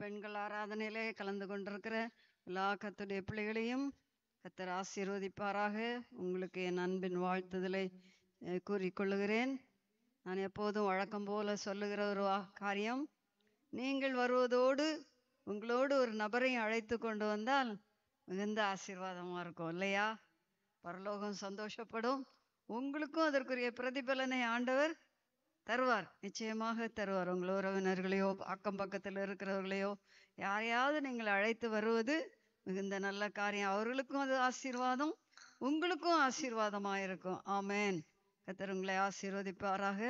பெண்கள் ஆராதனையிலே கலந்து கொண்டிருக்கிற எல்லா கத்துடைய பிள்ளைகளையும் கத்தர் ஆசீர்வதிப்பாராக உங்களுக்கு என் அன்பின் வாழ்த்துதலை கூறிக்கொள்ளுகிறேன் நான் எப்போதும் வழக்கம் போல சொல்லுகிற ஒரு காரியம் நீங்கள் வருவதோடு உங்களோடு ஒரு நபரையும் அழைத்து கொண்டு வந்தால் மிகுந்த ஆசீர்வாதமாக இருக்கும் இல்லையா பரலோகம் சந்தோஷப்படும் உங்களுக்கும் அதற்குரிய பிரதிபலனை ஆண்டவர் தருவார் நிச்சயமாக தருவார் உங்கள் உறவினர்களையோ அக்கம் பக்கத்தில் இருக்கிறவர்களையோ யாரையாவது நீங்கள் அழைத்து வருவது மிகுந்த நல்ல காரியம் அவர்களுக்கும் அது ஆசீர்வாதம் உங்களுக்கும் ஆசீர்வாதமாக இருக்கும் ஆமேன் கத்தர் உங்களை ஆசீர்வதிப்பாராக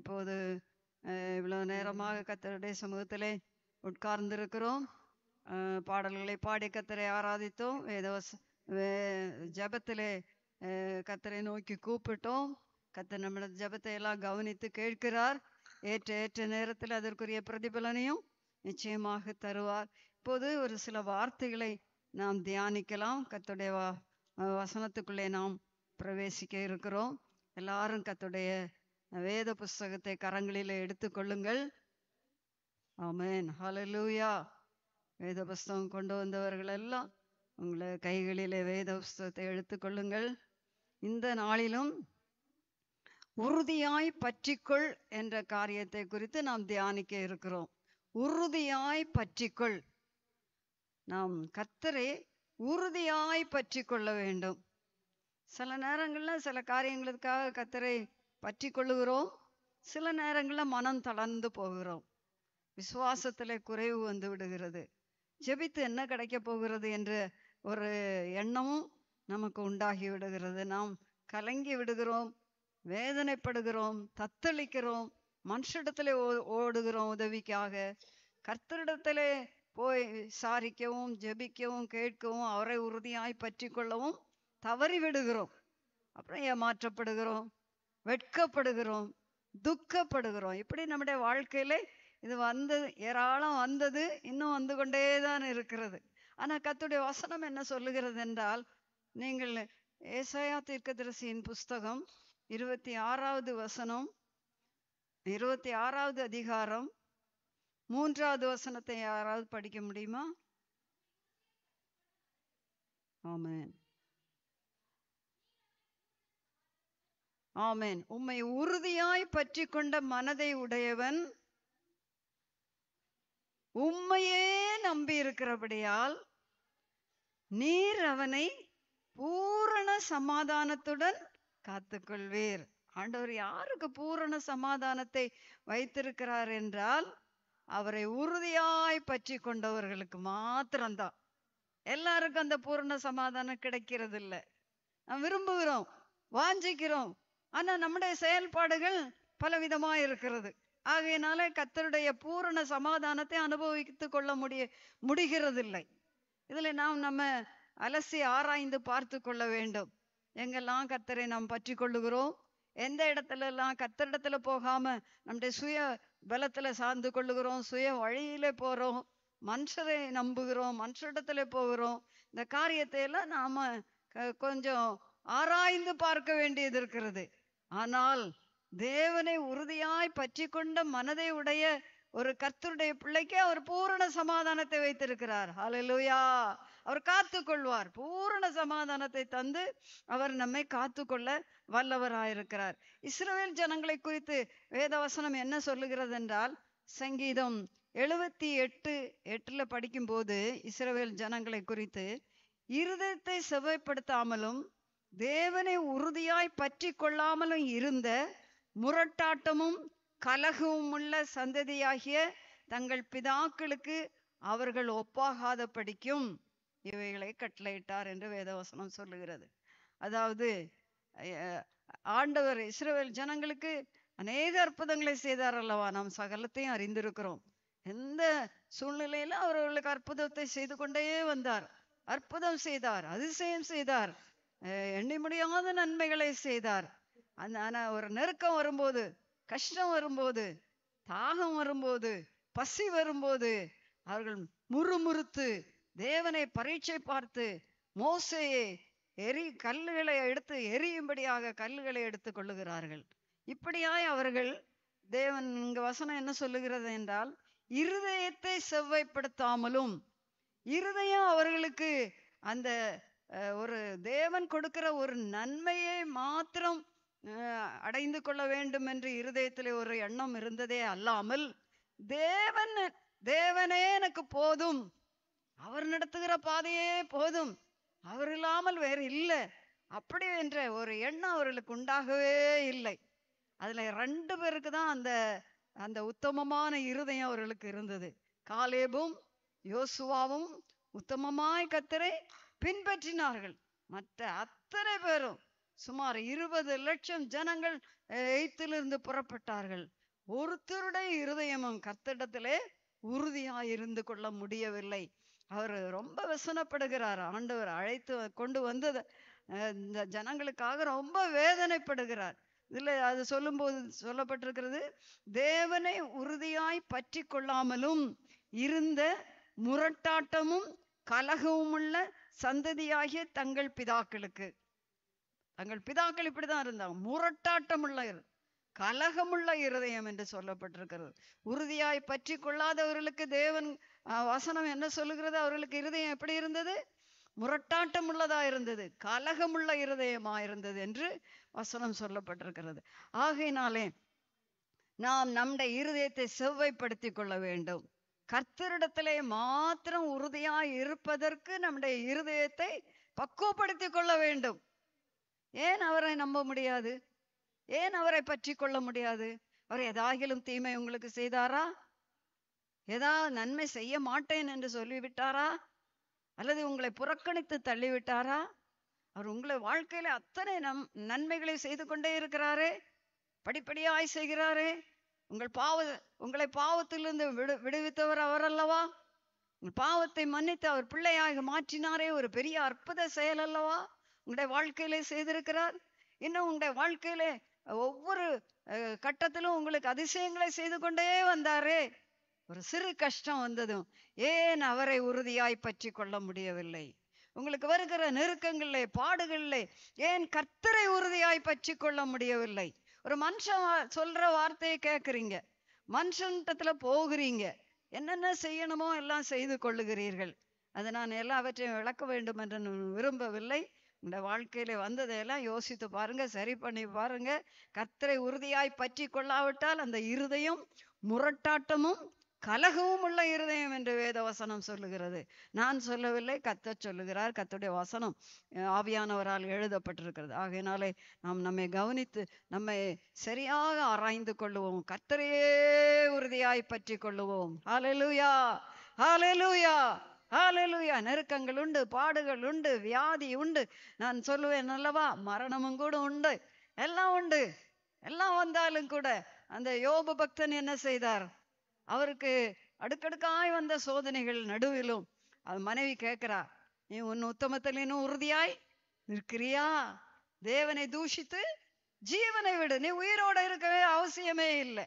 இப்போது இவ்வளோ நேரமாக கத்தருடைய சமூகத்திலே உட்கார்ந்திருக்கிறோம் பாடல்களை பாடி கத்தரை ஆராதித்தோம் ஏதோ ஜபத்திலே கத்தரை நோக்கி கூப்பிட்டோம் கத்த நம்மள ஜபத்தை எல்லாம் கவனித்து கேட்கிறார் ஏற்ற ஏற்ற நேரத்தில் அதற்குரிய பிரதிபலனையும் நிச்சயமாக தருவார் இப்போது ஒரு சில வார்த்தைகளை நாம் தியானிக்கலாம் கத்துடைய வசனத்துக்குள்ளே நாம் பிரவேசிக்க இருக்கிறோம் எல்லாரும் கத்துடைய வேத புஸ்தகத்தை கரங்களில் எடுத்துக்கொள்ளுங்கள் ஆமேன் ஹலலூயா வேத புஸ்தகம் கொண்டு வந்தவர்கள் எல்லாம் உங்களை கைகளிலே வேத புஸ்தகத்தை எடுத்துக்கொள்ளுங்கள் இந்த நாளிலும் உறுதியாய் பற்றிக்கொள் என்ற காரியத்தை குறித்து நாம் தியானிக்க இருக்கிறோம் உறுதியாய் பற்றிக்கொள் நாம் கத்தரை உறுதியாய் பற்றி கொள்ள வேண்டும் சில நேரங்களில் சில காரியங்களுக்காக கத்தரை பற்றி கொள்ளுகிறோம் சில நேரங்களில் மனம் தளர்ந்து போகிறோம் விசுவாசத்தில் குறைவு வந்து விடுகிறது ஜெபித்து என்ன கிடைக்க போகிறது என்று ஒரு எண்ணமும் நமக்கு உண்டாகி விடுகிறது நாம் கலங்கி விடுகிறோம் வேதனைப்படுகிறோம் தத்தளிக்கிறோம் மனுஷிடத்துல ஓடுகிறோம் உதவிக்காக கர்த்தரிடத்துல போய் விசாரிக்கவும் ஜெபிக்கவும் கேட்கவும் அவரை உறுதியாய் பற்றி கொள்ளவும் தவறி விடுகிறோம் அப்புறம் ஏமாற்றப்படுகிறோம் வெட்கப்படுகிறோம் துக்கப்படுகிறோம் இப்படி நம்முடைய வாழ்க்கையில இது வந்தது ஏராளம் வந்தது இன்னும் வந்து கொண்டே தான் இருக்கிறது ஆனா கத்துடைய வசனம் என்ன சொல்லுகிறது என்றால் நீங்கள் ஏசாயா தீர்க்கதரிசியின் புஸ்தகம் இருபத்தி ஆறாவது வசனம் இருபத்தி ஆறாவது அதிகாரம் மூன்றாவது வசனத்தை யாராவது படிக்க முடியுமா ஆமேன் ஆமேன் உம்மை உறுதியாய் பற்றி கொண்ட மனதை உடையவன் உம்மையே நம்பி இருக்கிறபடியால் நீர் அவனை பூரண சமாதானத்துடன் காத்துக்கொள்வீர் ஆண்டவர் யாருக்கு பூரண சமாதானத்தை வைத்திருக்கிறார் என்றால் அவரை உறுதியாய் பற்றி கொண்டவர்களுக்கு மாத்திரம்தான் எல்லாருக்கும் அந்த பூரண சமாதானம் கிடைக்கிறது இல்லை நாம் விரும்புகிறோம் வாஞ்சிக்கிறோம் ஆனா நம்முடைய செயல்பாடுகள் பலவிதமா இருக்கிறது ஆகையினால கத்தருடைய பூரண சமாதானத்தை அனுபவித்து கொள்ள முடிய முடிகிறதில்லை இதுல நாம் நம்ம அலசி ஆராய்ந்து பார்த்து கொள்ள வேண்டும் எங்கெல்லாம் கத்தரை நாம் பற்றி கொள்ளுகிறோம் எந்த இடத்துல எல்லாம் கத்தரிடத்துல போகாம நம்முடைய சுய பலத்துல சார்ந்து கொள்ளுகிறோம் சுய வழியில போறோம் மனுஷரை நம்புகிறோம் மனுஷரிடத்துல போகிறோம் இந்த காரியத்தை எல்லாம் நாம கொஞ்சம் ஆராய்ந்து பார்க்க வேண்டியது இருக்கிறது ஆனால் தேவனை உறுதியாய் பற்றி கொண்ட மனதை உடைய ஒரு கர்த்தருடைய பிள்ளைக்கு அவர் பூரண சமாதானத்தை வைத்திருக்கிறார் ஹலலூயா அவர் காத்து கொள்வார் பூரண சமாதானத்தை தந்து அவர் நம்மை காத்து கொள்ள வல்லவராயிருக்கிறார் இஸ்ரேல் ஜனங்களை குறித்து வேதவசனம் என்ன சொல்லுகிறது என்றால் சங்கீதம் எழுபத்தி எட்டு எட்டில் போது இஸ்ரேல் ஜனங்களை குறித்து இருதயத்தை செவ்வாய்ப்படுத்தாமலும் தேவனை உறுதியாய் பற்றி கொள்ளாமலும் இருந்த முரட்டாட்டமும் கலகமும் உள்ள சந்ததியாகிய தங்கள் பிதாக்களுக்கு அவர்கள் ஒப்பாகாத படிக்கும் இவைகளை கட்டளையிட்டார் என்று வேதவசனம் சொல்லுகிறது அதாவது ஆண்டவர் இஸ்ரேல் ஜனங்களுக்கு அநேக அற்புதங்களை செய்தார் அல்லவா நாம் சகலத்தையும் அறிந்திருக்கிறோம் எந்த சூழ்நிலையில அவர்களுக்கு அற்புதத்தை செய்து கொண்டே வந்தார் அற்புதம் செய்தார் அதிசயம் செய்தார் எண்ணி முடியாத நன்மைகளை செய்தார் அந்த ஆனா ஒரு நெருக்கம் வரும்போது கஷ்டம் வரும்போது தாகம் வரும்போது பசி வரும்போது அவர்கள் முறுமுறுத்து தேவனை பரீட்சை பார்த்து மோசையே எரி கல்லுகளை எடுத்து எரியும்படியாக கல்லுகளை எடுத்து கொள்ளுகிறார்கள் இப்படியாய் அவர்கள் தேவன் இங்கு வசனம் என்ன சொல்லுகிறது என்றால் இருதயத்தை செவ்வாய்ப்படுத்தாமலும் இருதயம் அவர்களுக்கு அந்த ஒரு தேவன் கொடுக்கிற ஒரு நன்மையை மாத்திரம் அடைந்து கொள்ள வேண்டும் என்று இருதயத்தில் ஒரு எண்ணம் இருந்ததே அல்லாமல் தேவன் தேவனே எனக்கு போதும் அவர் நடத்துகிற பாதையே போதும் அவர் இல்லாமல் வேறு இல்லை அப்படி என்ற ஒரு எண்ணம் அவர்களுக்கு உண்டாகவே இல்லை அதில் ரெண்டு பேருக்கு தான் அந்த அந்த உத்தமமான இருதயம் அவர்களுக்கு இருந்தது காலேபும் யோசுவாவும் உத்தமமாய் கத்தரை பின்பற்றினார்கள் மற்ற அத்தனை பேரும் சுமார் இருபது லட்சம் ஜனங்கள் எய்த்திலிருந்து புறப்பட்டார்கள் ஒருத்தருடைய இருதயமும் கத்திடத்திலே உறுதியாய் இருந்து கொள்ள முடியவில்லை அவர் ரொம்ப வசனப்படுகிறார் ஆண்டவர் அழைத்து கொண்டு வந்தது இந்த ஜனங்களுக்காக ரொம்ப வேதனைப்படுகிறார் இதில் அது சொல்லும்போது சொல்லப்பட்டிருக்கிறது தேவனை உறுதியாய் பற்றி கொள்ளாமலும் இருந்த முரட்டாட்டமும் கலகமும் உள்ள சந்ததியாகிய தங்கள் பிதாக்களுக்கு தங்கள் பிதாக்கள் இப்படிதான் இருந்தாங்க முரட்டாட்டமுள்ள கலகமுள்ள இருதயம் என்று சொல்லப்பட்டிருக்கிறது உறுதியாய் பற்றி கொள்ளாதவர்களுக்கு தேவன் வசனம் என்ன சொல்லுகிறது அவர்களுக்கு இருதயம் எப்படி இருந்தது முரட்டாட்டம் உள்ளதா இருந்தது கலகமுள்ள இருதயமா இருந்தது என்று வசனம் சொல்லப்பட்டிருக்கிறது ஆகையினாலே நாம் நம்முடைய இருதயத்தை செவ்வைப்படுத்தி கொள்ள வேண்டும் கர்த்தரிடத்திலே மாத்திரம் உறுதியாய் இருப்பதற்கு நம்முடைய இருதயத்தை பக்குவப்படுத்தி கொள்ள வேண்டும் ஏன் அவரை நம்ப முடியாது ஏன் அவரை பற்றி கொள்ள முடியாது அவர் ஏதாகிலும் தீமை உங்களுக்கு செய்தாரா ஏதாவது நன்மை செய்ய மாட்டேன் என்று சொல்லிவிட்டாரா அல்லது உங்களை புறக்கணித்து தள்ளிவிட்டாரா அவர் உங்களை வாழ்க்கையில அத்தனை நம் நன்மைகளை செய்து கொண்டே இருக்கிறாரே படிப்படியாய் செய்கிறாரே உங்கள் பாவ உங்களை பாவத்திலிருந்து விடு விடுவித்தவர் அவர் அல்லவா உங்கள் பாவத்தை மன்னித்து அவர் பிள்ளையாக மாற்றினாரே ஒரு பெரிய அற்புத செயல் அல்லவா உங்களுடைய வாழ்க்கையிலே செய்திருக்கிறார் இன்னும் உங்களுடைய வாழ்க்கையிலே ஒவ்வொரு கட்டத்திலும் உங்களுக்கு அதிசயங்களை செய்து கொண்டே வந்தாரே ஒரு சிறு கஷ்டம் வந்ததும் ஏன் அவரை உறுதியாய் பற்றி கொள்ள முடியவில்லை உங்களுக்கு வருகிற நெருக்கங்களே பாடுகளிலே ஏன் கர்த்தரை உறுதியாய் பற்றி கொள்ள முடியவில்லை ஒரு மனுஷன் சொல்ற வார்த்தையை கேட்குறீங்க மனுஷன்கிட்டத்துல போகிறீங்க என்னென்ன செய்யணுமோ எல்லாம் செய்து கொள்ளுகிறீர்கள் அதை நான் எல்லாவற்றையும் விளக்க வேண்டும் என்று விரும்பவில்லை இந்த வாழ்க்கையில வந்ததையெல்லாம் யோசித்து பாருங்க சரி பண்ணி பாருங்க கத்தரை உறுதியாய் பற்றி கொள்ளாவிட்டால் அந்த இருதயம் முரட்டாட்டமும் கலகவும் உள்ள இருதயம் என்று வேத வசனம் சொல்லுகிறது நான் சொல்லவில்லை கத்த சொல்லுகிறார் கத்துடைய வசனம் ஆவியானவரால் எழுதப்பட்டிருக்கிறது ஆகையினாலே நாம் நம்மை கவனித்து நம்மை சரியாக ஆராய்ந்து கொள்ளுவோம் கத்தரையே உறுதியாய் பற்றி கொள்ளுவோம் ஹாலலூயா ஹாலலூயா ஹாலலூயா நெருக்கங்கள் உண்டு பாடுகள் உண்டு வியாதி உண்டு நான் சொல்லுவேன் அல்லவா மரணமும் கூட உண்டு எல்லாம் உண்டு எல்லாம் வந்தாலும் கூட அந்த யோப பக்தன் என்ன செய்தார் அவருக்கு அடுக்கடுக்காய் வந்த சோதனைகள் நடுவிலும் அது மனைவி கேட்கிறா நீ உன் உத்தமத்தில் இன்னும் உறுதியாய் நிற்கிறியா தேவனை தூஷித்து ஜீவனை விடு நீ உயிரோட இருக்கவே அவசியமே இல்லை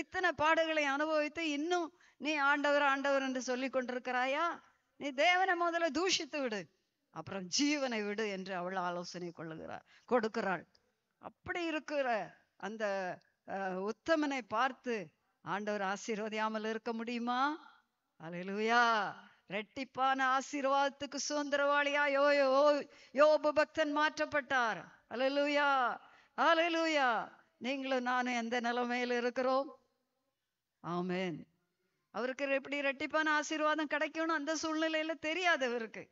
இத்தனை பாடுகளை அனுபவித்து இன்னும் நீ ஆண்டவர் ஆண்டவர் என்று சொல்லி கொண்டிருக்கிறாயா நீ தேவனை முதல்ல தூஷித்து விடு அப்புறம் ஜீவனை விடு என்று அவள் ஆலோசனை கொள்ளுகிறார் கொடுக்கிறாள் அப்படி இருக்கிற அந்த உத்தமனை பார்த்து ஆண்டவர் ஆசீர்வதியாமல் இருக்க முடியுமா அலையலுயா ரெட்டிப்பான ஆசீர்வாதத்துக்கு சுதந்திரவாளியா யோ யோ யோபு பக்தன் மாற்றப்பட்டார் அலலூயா அலலூயா நீங்களும் நானும் எந்த நிலைமையில இருக்கிறோம் ஆமேன் அவருக்கு எப்படி ரெட்டிப்பான ஆசீர்வாதம் கிடைக்கும்னு அந்த சூழ்நிலையில தெரியாது அவருக்கு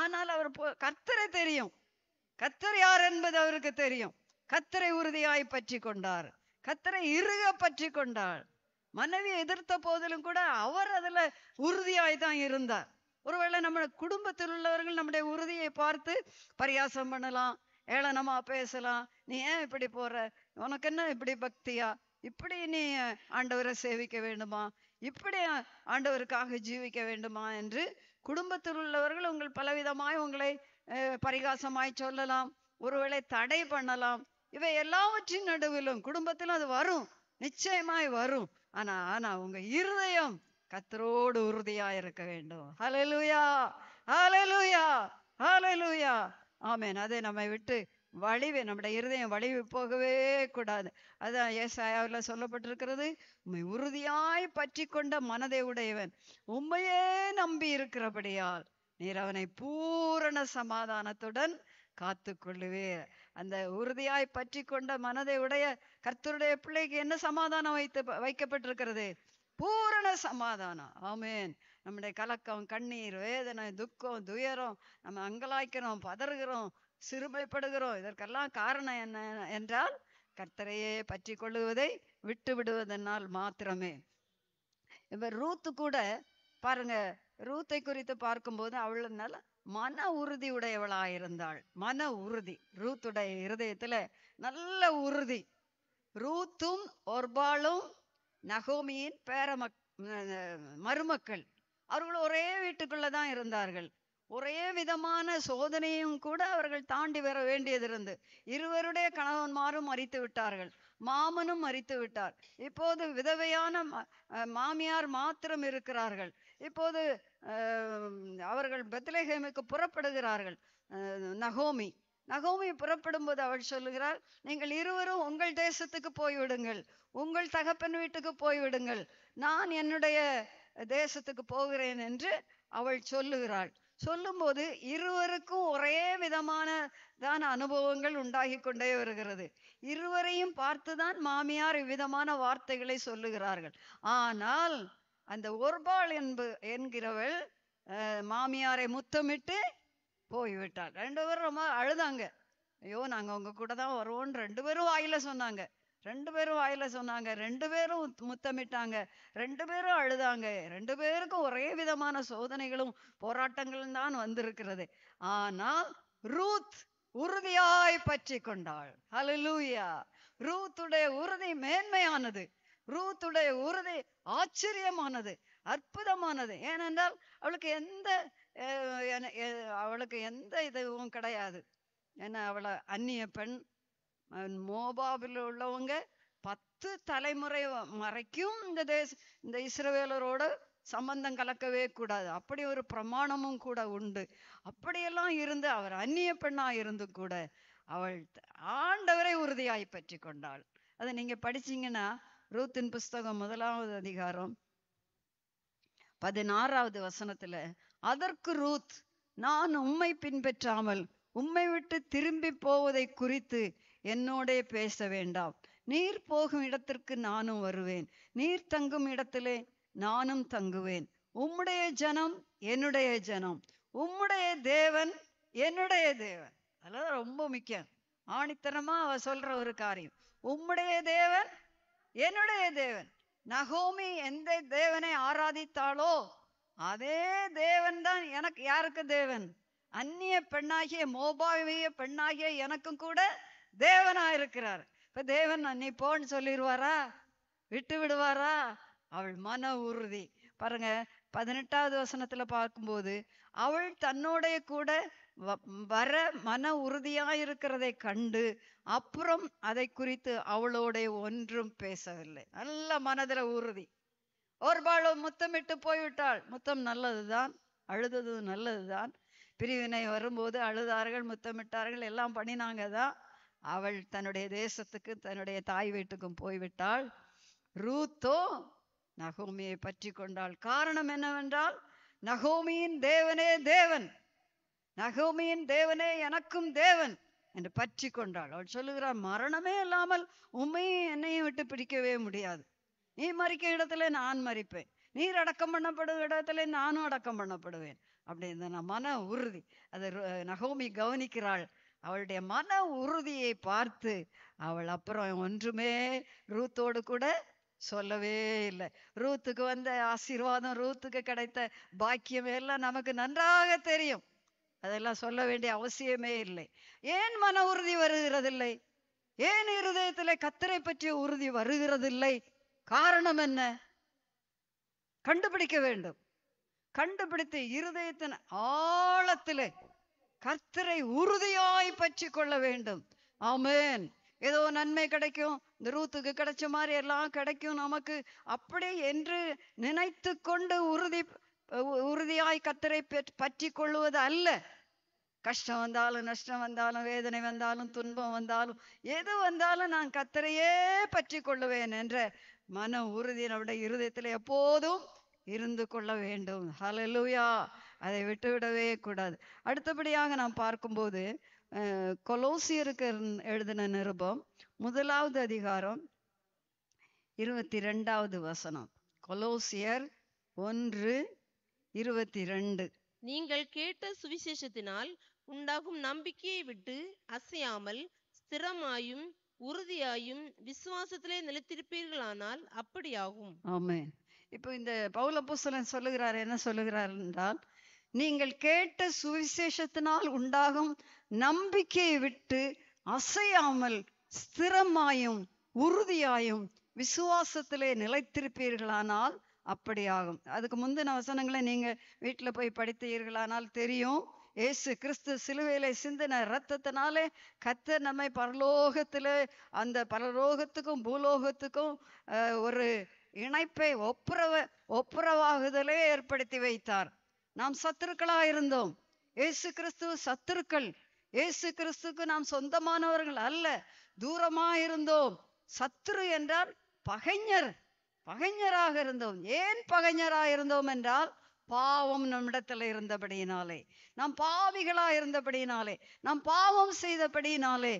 ஆனால் அவர் கத்தரை தெரியும் கத்தர் யார் என்பது அவருக்கு தெரியும் கத்தரை உறுதியாய் பற்றி கொண்டார் கத்தரை இறுக பற்றி கொண்டாள் மனைவி எதிர்த்த போதிலும் கூட அவர் அதுல உறுதியாய் தான் இருந்தார் ஒருவேளை நம்ம குடும்பத்தில் உள்ளவர்கள் நம்முடைய உறுதியை பார்த்து பரியாசம் பண்ணலாம் ஏளனமா பேசலாம் நீ ஏன் இப்படி போற உனக்கு என்ன இப்படி பக்தியா இப்படி நீ ஆண்டவரை சேவிக்க வேண்டுமா இப்படி ஆண்டவருக்காக ஜீவிக்க வேண்டுமா என்று குடும்பத்தில் உள்ளவர்கள் உங்கள் பலவிதமாய் உங்களை பரிகாசமாய் சொல்லலாம் ஒருவேளை தடை பண்ணலாம் இவை எல்லாவற்றின் நடுவிலும் குடும்பத்திலும் அது வரும் நிச்சயமாய் வரும் ஆனா நான் உங்க இருதயம் கத்தரோடு உறுதியா இருக்க வேண்டும் ஹலலுயா ஹலலுயா ஹலலுயா ஆமேன் அதை நம்மை விட்டு வலிவு நம்முடைய இருதயம் வலிவு போகவே கூடாது அதான் ஏசாயாவில் சொல்லப்பட்டிருக்கிறது உண்மை உறுதியாய் பற்றி கொண்ட மனதை உடையவன் உண்மையே நம்பி இருக்கிறபடியால் நீர் அவனை பூரண சமாதானத்துடன் காத்து கொள்ளுவே அந்த உறுதியாய் பற்றி கொண்ட மனதை உடைய கர்த்தருடைய பிள்ளைக்கு என்ன சமாதானம் வைத்து வைக்கப்பட்டிருக்கிறது பூரண சமாதானம் ஆமேன் நம்முடைய கலக்கம் கண்ணீர் வேதனை துக்கம் துயரம் நம்ம அங்கலாய்க்கிறோம் பதறுகிறோம் சிறுமைப்படுகிறோம் இதற்கெல்லாம் காரணம் என்ன என்றால் கர்த்தரையே பற்றி கொள்ளுவதை விட்டு விடுவதனால் மாத்திரமே இப்ப ரூத்து கூட பாருங்க ரூத்தை குறித்து பார்க்கும்போது அவள் நல்ல மன உறுதி உடையவளாயிருந்தாள் மன உறுதி ரூத்துடைய இருதயத்துல நல்ல உறுதி ரூத்தும் ஒர்பாலும் நகோமியின் பேரமக் மருமக்கள் அவர்கள் ஒரே வீட்டுக்குள்ள தான் இருந்தார்கள் ஒரே விதமான சோதனையும் கூட அவர்கள் தாண்டி வர வேண்டியது இருந்து இருவருடைய கணவன்மாரும் மறித்து விட்டார்கள் மாமனும் மறித்து விட்டார் இப்போது விதவையான மாமியார் மாத்திரம் இருக்கிறார்கள் இப்போது அவர்கள் பெத்லேஹேமுக்கு புறப்படுகிறார்கள் நகோமி நகோமி புறப்படும் போது அவள் சொல்லுகிறாள் நீங்கள் இருவரும் உங்கள் தேசத்துக்கு போய்விடுங்கள் உங்கள் தகப்பன் வீட்டுக்கு போய்விடுங்கள் நான் என்னுடைய தேசத்துக்கு போகிறேன் என்று அவள் சொல்லுகிறாள் சொல்லும்போது இருவருக்கும் ஒரே விதமான தான் அனுபவங்கள் உண்டாகி கொண்டே வருகிறது இருவரையும் பார்த்துதான் மாமியார் இவ்விதமான வார்த்தைகளை சொல்லுகிறார்கள் ஆனால் அந்த ஒருபாள் என்பு என்கிறவள் மாமியாரை முத்தமிட்டு போய்விட்டார் ரெண்டு பேரும் ரொம்ப அழுதாங்க ஐயோ நாங்கள் உங்க கூட தான் வருவோம்னு ரெண்டு பேரும் வாயில சொன்னாங்க ரெண்டு பேரும் வாயில சொன்னாங்க ரெண்டு பேரும் முத்தமிட்டாங்க ரெண்டு பேரும் அழுதாங்க ரெண்டு பேருக்கும் ஒரே விதமான சோதனைகளும் போராட்டங்களும் தான் வந்திருக்கிறது ஆனால் ரூத் உறுதியாய் பற்றி கொண்டாள் ஹலலூயா ரூத்துடைய உறுதி மேன்மையானது ரூத்துடைய உறுதி ஆச்சரியமானது அற்புதமானது ஏனென்றால் அவளுக்கு எந்த அவளுக்கு எந்த இதுவும் கிடையாது ஏன்னா அவளை அந்நிய பெண் மோபாவில் உள்ளவங்க பத்து தலைமுறை வரைக்கும் இந்த தேச இந்த இஸ்ரவேலரோட சம்பந்தம் கலக்கவே கூடாது அப்படி ஒரு பிரமாணமும் கூட உண்டு அப்படியெல்லாம் இருந்து அவர் அந்நிய பெண்ணா இருந்து கூட அவள் ஆண்டவரை உறுதியாய் பற்றி கொண்டாள் அதை நீங்க படிச்சீங்கன்னா ரூத்தின் புஸ்தகம் முதலாவது அதிகாரம் பதினாறாவது வசனத்துல அதற்கு ரூத் நான் உம்மை பின்பற்றாமல் உம்மை விட்டு திரும்பி போவதை குறித்து என்னோடே பேச வேண்டாம் நீர் போகும் இடத்திற்கு நானும் வருவேன் நீர் தங்கும் இடத்திலே நானும் தங்குவேன் உம்முடைய ஜனம் என்னுடைய ஜனம் உம்முடைய தேவன் என்னுடைய தேவன் அதெல்லாம் ரொம்ப முக்கியம் ஆணித்தனமா அவ சொல்ற ஒரு காரியம் உம்முடைய தேவன் என்னுடைய தேவன் நகோமி எந்த தேவனை ஆராதித்தாளோ அதே தேவன் தான் எனக்கு யாருக்கு தேவன் அந்நிய பெண்ணாகிய மோபாவிய பெண்ணாகிய எனக்கும் கூட தேவனா இருக்கிறார் இப்ப தேவன் நீ போன்னு சொல்லிடுவாரா விட்டு விடுவாரா அவள் மன உறுதி பாருங்க பதினெட்டாவது வசனத்துல பார்க்கும்போது அவள் தன்னோடைய கூட வர மன உறுதியா இருக்கிறதை கண்டு அப்புறம் அதை குறித்து அவளோட ஒன்றும் பேசவில்லை நல்ல மனதில் உறுதி ஓர்பாளும் முத்தமிட்டு போய்விட்டாள் முத்தம் நல்லதுதான் அழுதது நல்லதுதான் பிரிவினை வரும்போது அழுதார்கள் முத்தமிட்டார்கள் எல்லாம் பண்ணினாங்க தான் அவள் தன்னுடைய தேசத்துக்கு தன்னுடைய தாய் வீட்டுக்கும் போய்விட்டாள் ரூத்தோ நகோமியை பற்றி கொண்டாள் காரணம் என்னவென்றால் நகோமியின் தேவனே தேவன் நகோமியின் தேவனே எனக்கும் தேவன் என்று பற்றி கொண்டாள் அவள் சொல்லுகிறார் மரணமே இல்லாமல் உண்மையும் என்னையும் விட்டு பிடிக்கவே முடியாது நீ மறிக்கும் இடத்துல நான் மறிப்பேன் நீர் அடக்கம் பண்ணப்படும் இடத்துல நானும் அடக்கம் பண்ணப்படுவேன் அப்படின்னு மன உறுதி அதை நகோமி கவனிக்கிறாள் அவளுடைய மன உறுதியை பார்த்து அவள் அப்புறம் ஒன்றுமே ரூத்தோடு கூட சொல்லவே இல்லை ரூத்துக்கு வந்த ஆசீர்வாதம் ரூத்துக்கு கிடைத்த பாக்கியம் எல்லாம் நமக்கு நன்றாக தெரியும் அதெல்லாம் சொல்ல வேண்டிய அவசியமே இல்லை ஏன் மன உறுதி வருகிறதில்லை ஏன் இருதயத்தில் கத்தரை பற்றிய உறுதி வருகிறதில்லை காரணம் என்ன கண்டுபிடிக்க வேண்டும் கண்டுபிடித்து இருதயத்தின் ஆழத்தில் கர்த்தரை உறுதியாய் பற்றி கொள்ள வேண்டும் ஆமேன் ஏதோ நன்மை கிடைக்கும் இந்த ரூத்துக்கு கிடைச்ச மாதிரி எல்லாம் கிடைக்கும் நமக்கு அப்படி என்று நினைத்து கொண்டு உறுதி உறுதியாய் கத்தரை பற்றி கொள்வது அல்ல கஷ்டம் வந்தாலும் நஷ்டம் வந்தாலும் வேதனை வந்தாலும் துன்பம் வந்தாலும் எது வந்தாலும் நான் கத்தரையே பற்றி கொள்ளுவேன் என்ற மன உறுதி நம்முடைய இருதயத்தில் எப்போதும் இருந்து கொள்ள வேண்டும் ஹலலுயா அதை விட்டுவிடவே கூடாது அடுத்தபடியாக நாம் பார்க்கும்போது கொலோசியருக்கு எழுதின நிருபம் முதலாவது அதிகாரம் இருபத்தி ரெண்டாவது வசனம் கொலோசியர் ஒன்று இருபத்தி ரெண்டு நீங்கள் கேட்ட சுவிசேஷத்தினால் உண்டாகும் நம்பிக்கையை விட்டு அசையாமல் ஸ்திரமாயும் உறுதியாயும் விசுவாசத்திலே நிலைத்திருப்பீர்களானால் அப்படியாகும் ஆமே இப்போ இந்த பௌலபூசலன் சொல்லுகிறார் என்ன சொல்லுகிறார் என்றால் நீங்கள் கேட்ட சுவிசேஷத்தினால் உண்டாகும் நம்பிக்கையை விட்டு அசையாமல் ஸ்திரமாயும் உறுதியாயும் விசுவாசத்திலே நிலைத்திருப்பீர்களானால் அப்படியாகும் அதுக்கு முந்தின வசனங்களை நீங்க வீட்டில் போய் படித்தீர்களானால் தெரியும் ஏசு கிறிஸ்து சிலுவையில சிந்தின இரத்தத்தினாலே கத்த நம்மை பரலோகத்தில் அந்த பரலோகத்துக்கும் பூலோகத்துக்கும் ஒரு இணைப்பை ஒப்புரவ ஒப்புரவாகுதலே ஏற்படுத்தி வைத்தார் நாம் சத்துருக்களா இருந்தோம் ஏசு கிறிஸ்து சத்துருக்கள் ஏசு கிறிஸ்துக்கு நாம் சொந்தமானவர்கள் அல்ல தூரமா இருந்தோம் சத்துரு என்றால் பகைஞர் பகைஞராக இருந்தோம் ஏன் பகைஞராக இருந்தோம் என்றால் பாவம் நம்மிடத்துல இருந்தபடியினாலே நாம் பாவிகளா இருந்தபடியினாலே நாம் பாவம் செய்தபடியினாலே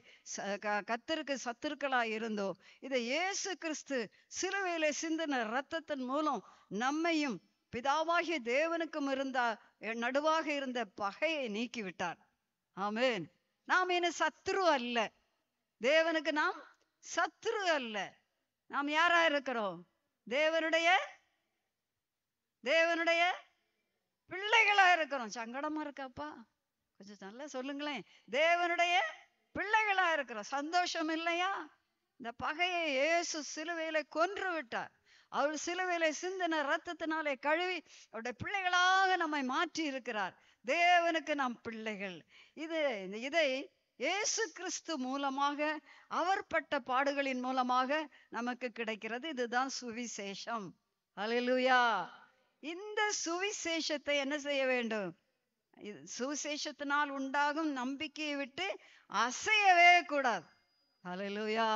கத்திற்கு சத்துருக்களா இருந்தோம் இதை இயேசு கிறிஸ்து சிறுவையில சிந்தின இரத்தத்தின் மூலம் நம்மையும் பிதாவாகிய தேவனுக்கும் இருந்தா நடுவாக இருந்த பகையை நீக்கிவிட்டார் ஆமேன் நாம் என்ன சத்ரு அல்ல தேவனுக்கு நாம் சத்ரு அல்ல நாம் யாரா இருக்கிறோம் தேவனுடைய தேவனுடைய பிள்ளைகளா இருக்கிறோம் சங்கடமா இருக்காப்பா கொஞ்சம் நல்லா சொல்லுங்களேன் தேவனுடைய பிள்ளைகளா இருக்கிறோம் சந்தோஷம் இல்லையா இந்த பகையை இயேசு சிலுவையில கொன்று விட்டார் அவர் சிலுவையில சிந்தின ரத்தத்தினாலே கழுவி அவருடைய பிள்ளைகளாக நம்மை மாற்றி இருக்கிறார் தேவனுக்கு நாம் பிள்ளைகள் இது இதை இயேசு கிறிஸ்து மூலமாக அவர் பட்ட பாடுகளின் மூலமாக நமக்கு கிடைக்கிறது இதுதான் சுவிசேஷம் அலிலுயா இந்த சுவிசேஷத்தை என்ன செய்ய வேண்டும் சுவிசேஷத்தினால் உண்டாகும் நம்பிக்கையை விட்டு அசையவே கூடாது அலையிலூயா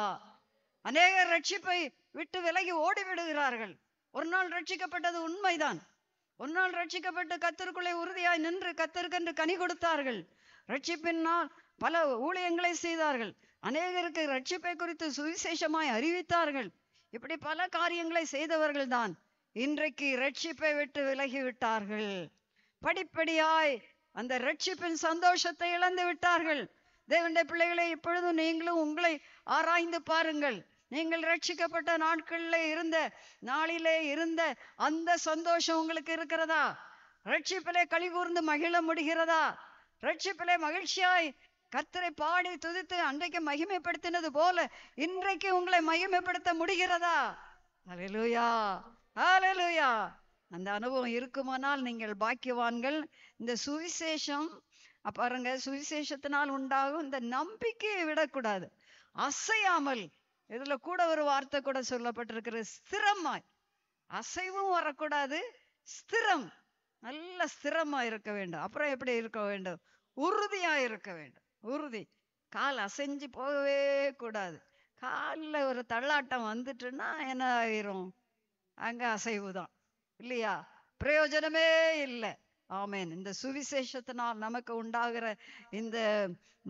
அநேகர் ரட்சிப்பை விட்டு விலகி ஓடி விடுகிறார்கள் ஒரு நாள் ரட்சிக்கப்பட்டது உண்மைதான் ஒரு நாள் ரட்சிக்கப்பட்டு கத்தருக்குள்ளே உறுதியாய் நின்று கத்தருக்கென்று கனி கொடுத்தார்கள் ரட்சிப்பின்னால் பல ஊழியங்களை செய்தார்கள் அநேகருக்கு ரட்சிப்பை குறித்து சுவிசேஷமாய் அறிவித்தார்கள் இப்படி பல காரியங்களை செய்தவர்கள் தான் இன்றைக்கு ரட்சிப்பை விட்டு விலகி விட்டார்கள் படிப்படியாய் அந்த ரட்சிப்பின் சந்தோஷத்தை இழந்து விட்டார்கள் தேவண்ட பிள்ளைகளை இப்பொழுதும் நீங்களும் உங்களை ஆராய்ந்து பாருங்கள் நீங்கள் ரட்சிக்கப்பட்ட நாட்களில் இருந்த நாளிலே இருந்த அந்த சந்தோஷம் உங்களுக்கு இருக்கிறதா ரட்சிப்பிலே களி கூர்ந்து மகிழ முடிகிறதா ரட்சிப்பிலே மகிழ்ச்சியாய் கத்தரை பாடி துதித்து அன்றைக்கு மகிமைப்படுத்தினது போல இன்றைக்கு உங்களை மகிமைப்படுத்த முடிகிறதா அலையிலூயா ஆலலுயா அந்த அனுபவம் இருக்குமானால் நீங்கள் பாக்கியவான்கள் இந்த சுவிசேஷம் பாருங்க சுவிசேஷத்தினால் உண்டாகும் இந்த நம்பிக்கையை விடக்கூடாது அசையாமல் இதுல கூட ஒரு வார்த்தை கூட சொல்லப்பட்டிருக்கிற ஸ்திரமாய் அசைவும் வரக்கூடாது ஸ்திரம் நல்ல ஸ்திரமா இருக்க வேண்டும் அப்புறம் எப்படி இருக்க வேண்டும் உறுதியா இருக்க வேண்டும் உறுதி கால் அசைஞ்சு போகவே கூடாது காலில் ஒரு தள்ளாட்டம் வந்துட்டுன்னா என்ன ஆயிரும் அங்கே அசைவு தான் இல்லையா பிரயோஜனமே இல்லை ஆமேன் இந்த சுவிசேஷத்தினால் நமக்கு உண்டாகிற இந்த